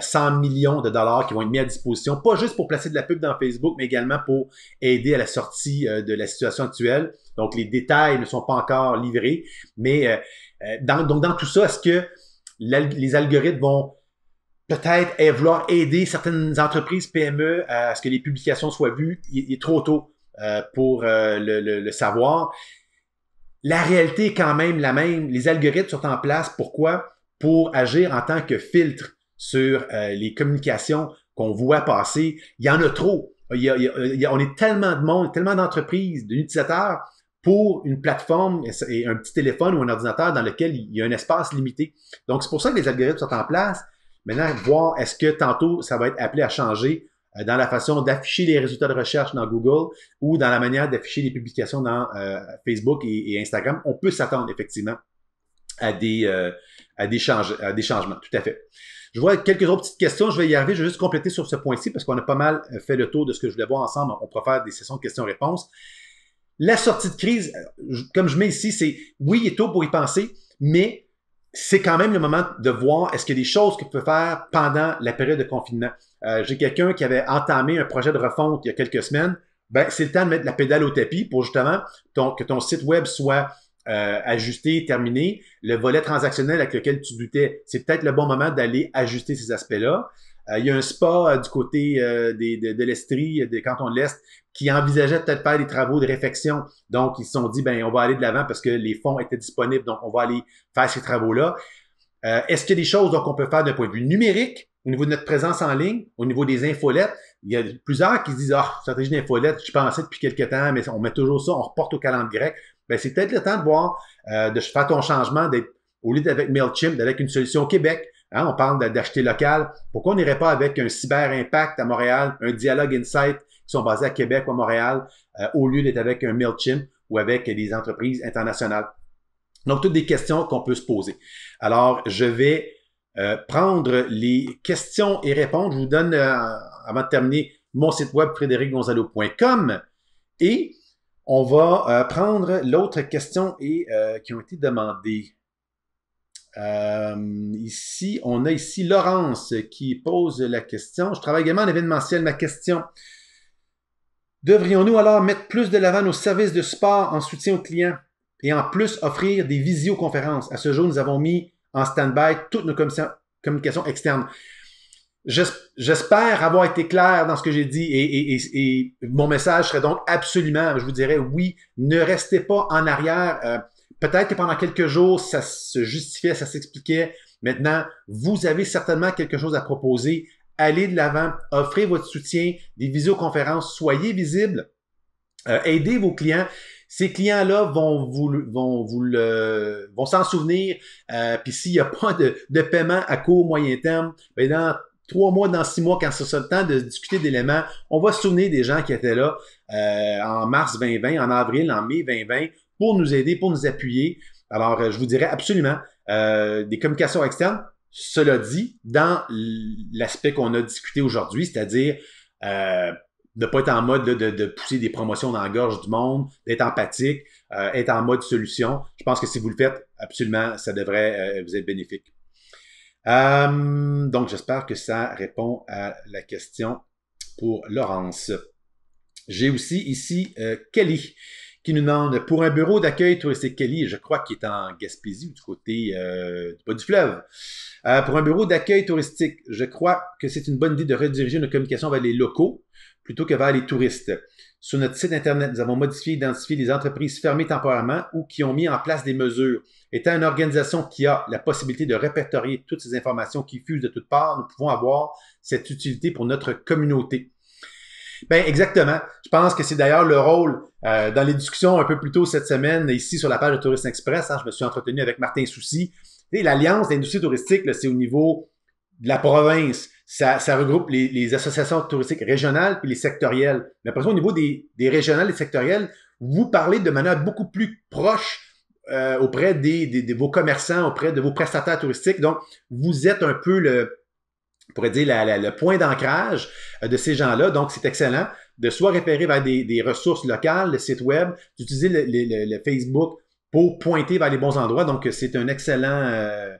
100 millions de dollars qui vont être mis à disposition, pas juste pour placer de la pub dans Facebook, mais également pour aider à la sortie de la situation actuelle. Donc, les détails ne sont pas encore livrés. Mais dans, donc, dans tout ça, est-ce que les algorithmes vont peut-être vouloir aider certaines entreprises PME à ce que les publications soient vues? il est trop tôt. Euh, pour euh, le, savoir. La réalité est quand même la même. Les algorithmes sont en place. Pourquoi? Pour agir en tant que filtre sur euh, les communications qu'on voit passer. Il y en a trop. on est tellement de monde, tellement d'entreprises, d'utilisateurs pour une plateforme et un petit téléphone ou un ordinateur dans lequel il y a un espace limité. Donc, c'est pour ça que les algorithmes sont en place. Maintenant, voir est-ce que tantôt ça va être appelé à changer euh, dans la façon d'afficher les résultats de recherche dans Google ou dans la manière d'afficher les publications dans euh, Facebook et, Instagram, on peut s'attendre effectivement à des, euh, des changements. Tout à fait. Je vois quelques autres petites questions. Je vais y arriver. Je vais juste compléter sur ce point-ci parce qu'on a pas mal fait le tour de ce que je voulais voir ensemble. On pourra faire des sessions de questions-réponses. La sortie de crise, comme je mets ici, c'est oui, il est tôt pour y penser, mais c'est quand même le moment de voir est-ce qu'il y a des choses qu'on peut faire pendant la période de confinement. Euh, j'ai quelqu'un qui avait entamé un projet de refonte il y a quelques semaines. Ben, c'est le temps de mettre la pédale au tapis pour justement que ton site web soit euh, ajusté, terminé. Le volet transactionnel avec lequel tu doutais, c'est peut-être le bon moment d'aller ajuster ces aspects-là. Euh, il y a un spa du côté des, de, l'Estrie, des cantons de l'Est, qui envisageait peut-être faire des travaux de réfection. Donc, ils se sont dit, ben, on va aller de l'avant parce que les fonds étaient disponibles, donc on va aller faire ces travaux-là. Est-ce qu'il y a des choses qu'on peut faire d'un point de vue numérique au niveau de notre présence en ligne, au niveau des infolettes, il y a plusieurs qui se disent Ah, stratégie d'infolette, je pensais depuis quelques temps, mais on met toujours ça, on reporte au calendrier grec. Ben, c'est peut-être le temps de voir, euh, de faire ton changement, d'être, au lieu d'être avec MailChimp, d'être avec une solution au Québec. Hein, on parle d'acheter local. Pourquoi on n'irait pas avec un Cyber Impact à Montréal, un Dialogue Insight qui sont basés à Québec ou à Montréal, euh, au lieu d'être avec un MailChimp ou avec des entreprises internationales? Donc, toutes des questions qu'on peut se poser. Alors, je vais euh, prendre les questions et répondre. Je vous donne, euh, avant de terminer, mon site web frédéricgonzalo.com et on va euh, prendre l'autre question et, qui ont été demandées. ici, on a ici Laurence qui pose la question. Je travaille également en événementiel. Ma question. Devrions-nous alors mettre plus de l'avant nos services de sport en soutien aux clients et en plus offrir des visioconférences? À ce jour, nous avons mis en stand-by toutes nos communications externes. J'espère avoir été clair dans ce que j'ai dit et, mon message serait donc absolument, je vous dirais oui, ne restez pas en arrière. Euh, peut-être que pendant quelques jours, ça se justifiait, ça s'expliquait. Maintenant, vous avez certainement quelque chose à proposer. Allez de l'avant, offrez votre soutien, des visioconférences, soyez visibles. Euh, aidez vos clients. Ces clients-là vont vous, vont vous le, vont s'en souvenir. Euh, puis s'il n'y a pas de, de, paiement à court, moyen terme, ben dans trois mois, dans six mois, quand ce sera le temps de discuter d'éléments, on va se souvenir des gens qui étaient là euh, en mars 2020, en avril, en mai 2020, pour nous aider, pour nous appuyer. Alors, euh, je vous dirais absolument des communications externes. Cela dit, dans l'aspect qu'on a discuté aujourd'hui, c'est-à-dire euh, de pas être en mode de, pousser des promotions dans la gorge du monde, d'être empathique, euh, être en mode solution. Je pense que si vous le faites, absolument, ça devrait euh, vous être bénéfique. Euh, donc, j'espère que ça répond à la question pour Laurence. J'ai aussi ici Kelly nous pour un bureau d'accueil touristique Kelly, je crois qu'il est en Gaspésie du côté euh, du bas du fleuve. Euh, pour un bureau d'accueil touristique, je crois que c'est une bonne idée de rediriger nos communications vers les locaux plutôt que vers les touristes. Sur notre site Internet, nous avons modifié et identifié les entreprises fermées temporairement ou qui ont mis en place des mesures. Étant une organisation qui a la possibilité de répertorier toutes ces informations qui fusent de toutes parts, nous pouvons avoir cette utilité pour notre communauté. Ben exactement. Je pense que c'est d'ailleurs le rôle euh, dans les discussions un peu plus tôt cette semaine ici sur la page de Tourisme Express. Hein, je me suis entretenu avec Martin Soucy. L'alliance d'industrie touristique, c'est au niveau de la province. Ça, regroupe les, associations touristiques régionales puis les sectorielles. Mais après au niveau des, des régionales et sectorielles, vous parlez de manière beaucoup plus proche euh, auprès des, des, de vos commerçants, auprès de vos prestataires touristiques. Donc, vous êtes un peu le, pourrait dire, le point d'ancrage euh, de ces gens-là. Donc, c'est excellent de soit référer vers des, ressources locales, le site web, d'utiliser le, Facebook pour pointer vers les bons endroits. Donc, c'est un excellent, euh,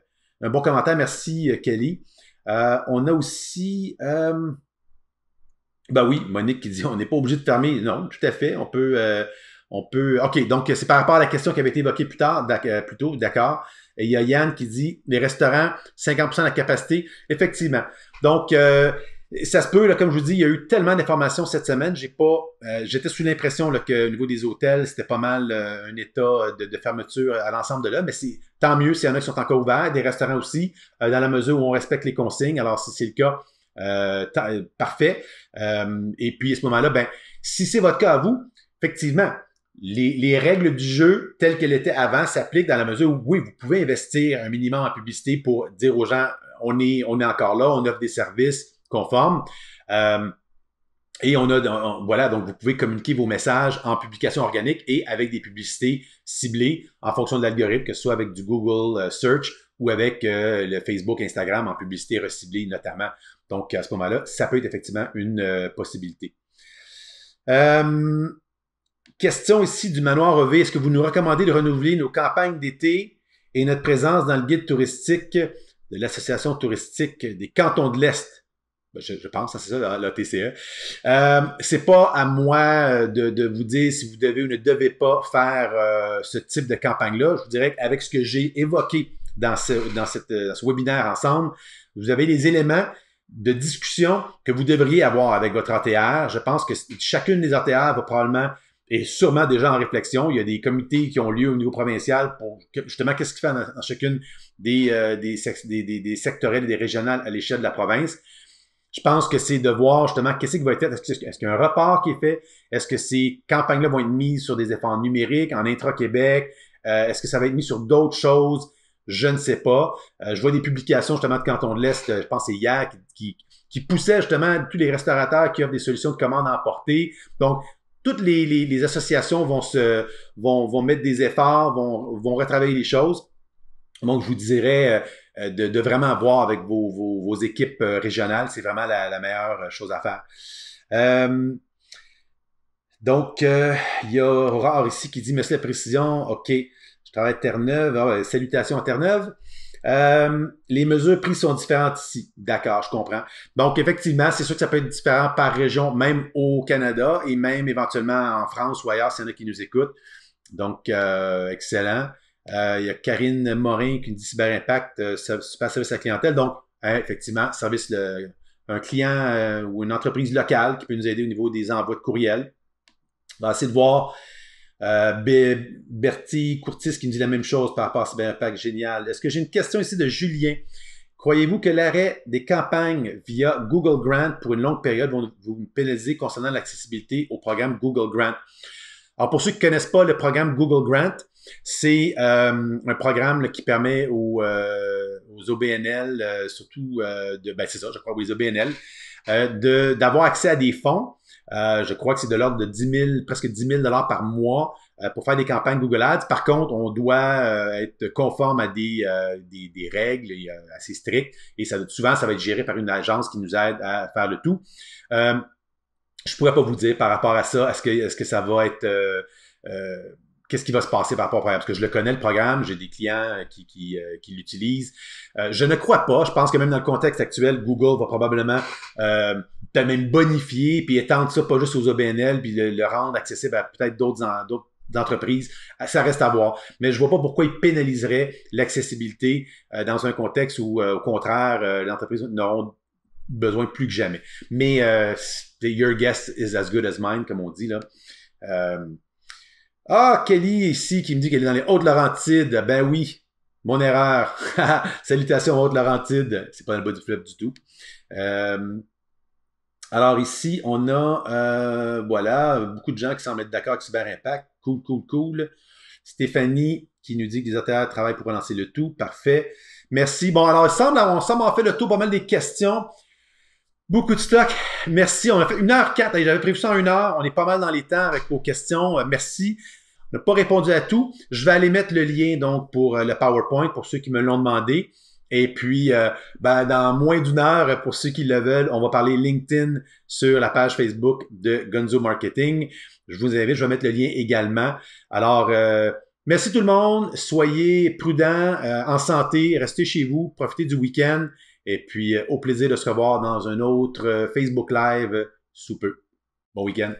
un bon commentaire. Merci, euh, Kelly. on a aussi... ben oui, Monique qui dit on n'est pas obligé de fermer. Non, tout à fait. On peut... on peut, OK, donc c'est par rapport à la question qui avait été évoquée plus tard, plus tôt, d'accord. Et il y a Yann qui dit les restaurants, 50% de la capacité. Effectivement. Donc, euh, ça se peut, là, comme je vous dis, il y a eu tellement d'informations cette semaine. J'ai pas, euh, j'étais sous l'impression que niveau des hôtels, c'était pas mal euh, un état de, fermeture à l'ensemble de là. Mais c'est tant mieux s'il y en a qui sont encore ouverts, des restaurants aussi, dans la mesure où on respecte les consignes. Alors si c'est le cas, parfait. et puis à ce moment-là, ben si c'est votre cas à vous, effectivement, les, règles du jeu telles qu'elles étaient avant s'appliquent dans la mesure où, oui, vous pouvez investir un minimum en publicité pour dire aux gens, on est, on est encore là, on offre des services conformes. Euh, et on a, voilà, donc vous pouvez communiquer vos messages en publication organique et avec des publicités ciblées en fonction de l'algorithme, que ce soit avec du Google euh, Search ou avec euh, le Facebook, Instagram en publicité reciblée notamment. Donc à ce moment-là, ça peut être effectivement une possibilité. Euh, Question ici du manoir OV. E Est-ce que vous nous recommandez de renouveler nos campagnes d'été et notre présence dans le guide touristique de l'Association touristique des cantons de l'Est? Ben, je, je, pense, c'est ça, la TCE. Euh, c'est pas à moi euh, de, vous dire si vous devez ou ne devez pas faire euh, ce type de campagne-là. Je vous dirais qu'avec ce que j'ai évoqué dans euh, ce, webinaire ensemble, vous avez les éléments de discussion que vous devriez avoir avec votre ATR. Je pense que chacune des ATR va probablement et sûrement déjà en réflexion. Il y a des comités qui ont lieu au niveau provincial pour justement qu'est-ce qu'il fait dans chacune des, euh, des, des, et des régionales à l'échelle de la province. Je pense que c'est de voir justement qu'est-ce qui va être fait. Est-ce, qu'il y a un report qui est fait? Est-ce que ces campagnes-là vont être mises sur des efforts numériques, en intra-Québec? Euh, est-ce que ça va être mis sur d'autres choses? Je ne sais pas. Euh, je vois des publications justement de Canton de l'Est, je pense c'est hier, qui, qui, poussait justement tous les restaurateurs qui offrent des solutions de commande à emporter. Donc, toutes les, associations vont, se, vont, vont mettre des efforts, vont, vont retravailler les choses. Donc, je vous dirais euh, de, de, vraiment voir avec vos, vos, vos équipes euh, régionales. C'est vraiment la, meilleure euh, chose à faire. donc, il y a Aurore ici qui dit Monsieur la précision, OK, je travaille à Terre-Neuve. Ah salutations à Terre-Neuve. Euh, les mesures prises sont différentes ici. D'accord, je comprends. Donc, effectivement, c'est sûr que ça peut être différent par région, même au Canada et même éventuellement en France ou ailleurs s'il y en a qui nous écoutent. Donc, euh, excellent. Euh, il y a Karine Morin qui nous dit Cyber Impact, super service à la clientèle. Donc, hein, effectivement, service le, un client ou une entreprise locale qui peut nous aider au niveau des envois de courriel. On va essayer de voir euh, Bertie Courtis qui me dit la même chose par rapport à Cyberpack, génial. Est-ce que j'ai une question ici de Julien? Croyez-vous que l'arrêt des campagnes via Google Grant pour une longue période vont vous pénaliser concernant l'accessibilité au programme Google Grant? Alors, pour ceux qui ne connaissent pas le programme Google Grant, c'est euh, un programme qui permet aux, euh, OBNL, surtout de, ben c'est ça, je crois, aux OBNL, d'avoir accès à des fonds euh, je crois que c'est de l'ordre de 10 000, presque 10 000 dollars par mois euh, pour faire des campagnes Google Ads. Par contre, on doit euh, être conforme à des, règles assez strictes et ça, souvent, ça va être géré par une agence qui nous aide à faire le tout. Je je pourrais pas vous dire par rapport à ça, est-ce que, est-ce que ça va être qu'est-ce qui va se passer par rapport à Parce que je le connais, le programme, j'ai des clients euh, qui, qui, euh, qui l'utilisent. Euh, je ne crois pas. Je pense que même dans le contexte actuel, Google va probablement euh, même bonifier puis étendre ça pas juste aux OBNL puis le, rendre accessible à peut-être d'autres d'autres entreprises ça reste à voir. Mais je vois pas pourquoi ils pénaliseraient l'accessibilité dans un contexte où, au contraire, euh, l'entreprise n'auront besoin plus que jamais. Mais your guess is as good as mine, comme on dit là. Ah, Kelly ici qui me dit qu'elle est dans les Hautes-Laurentides. Ben oui, mon erreur. Salutations Hautes-Laurentides. C'est pas un le bas du fleuve du tout. Euh, alors ici, on a, euh, voilà, beaucoup de gens qui semblent être d'accord avec Cyber Impact. Cool, cool, cool. Stéphanie qui nous dit que les de travaillent pour relancer le tout. Parfait. Merci. Bon, alors, il semble on fait le tour pas mal des questions. Beaucoup de stock. Merci. On a fait 1h04. J'avais prévu ça en 1h. On est pas mal dans les temps avec vos questions. Euh, merci n'a pas répondu à tout, je vais aller mettre le lien donc pour euh, le PowerPoint pour ceux qui me l'ont demandé. Et puis, euh, ben, dans moins d'une heure, pour ceux qui le veulent, on va parler LinkedIn sur la page Facebook de Gonzo Marketing. Je vous invite, je vais mettre le lien également. Alors, euh, merci tout le monde. Soyez prudents, en santé, restez chez vous, profitez du week-end. Et puis, au plaisir de se revoir dans un autre Facebook Live sous peu. Bon week-end.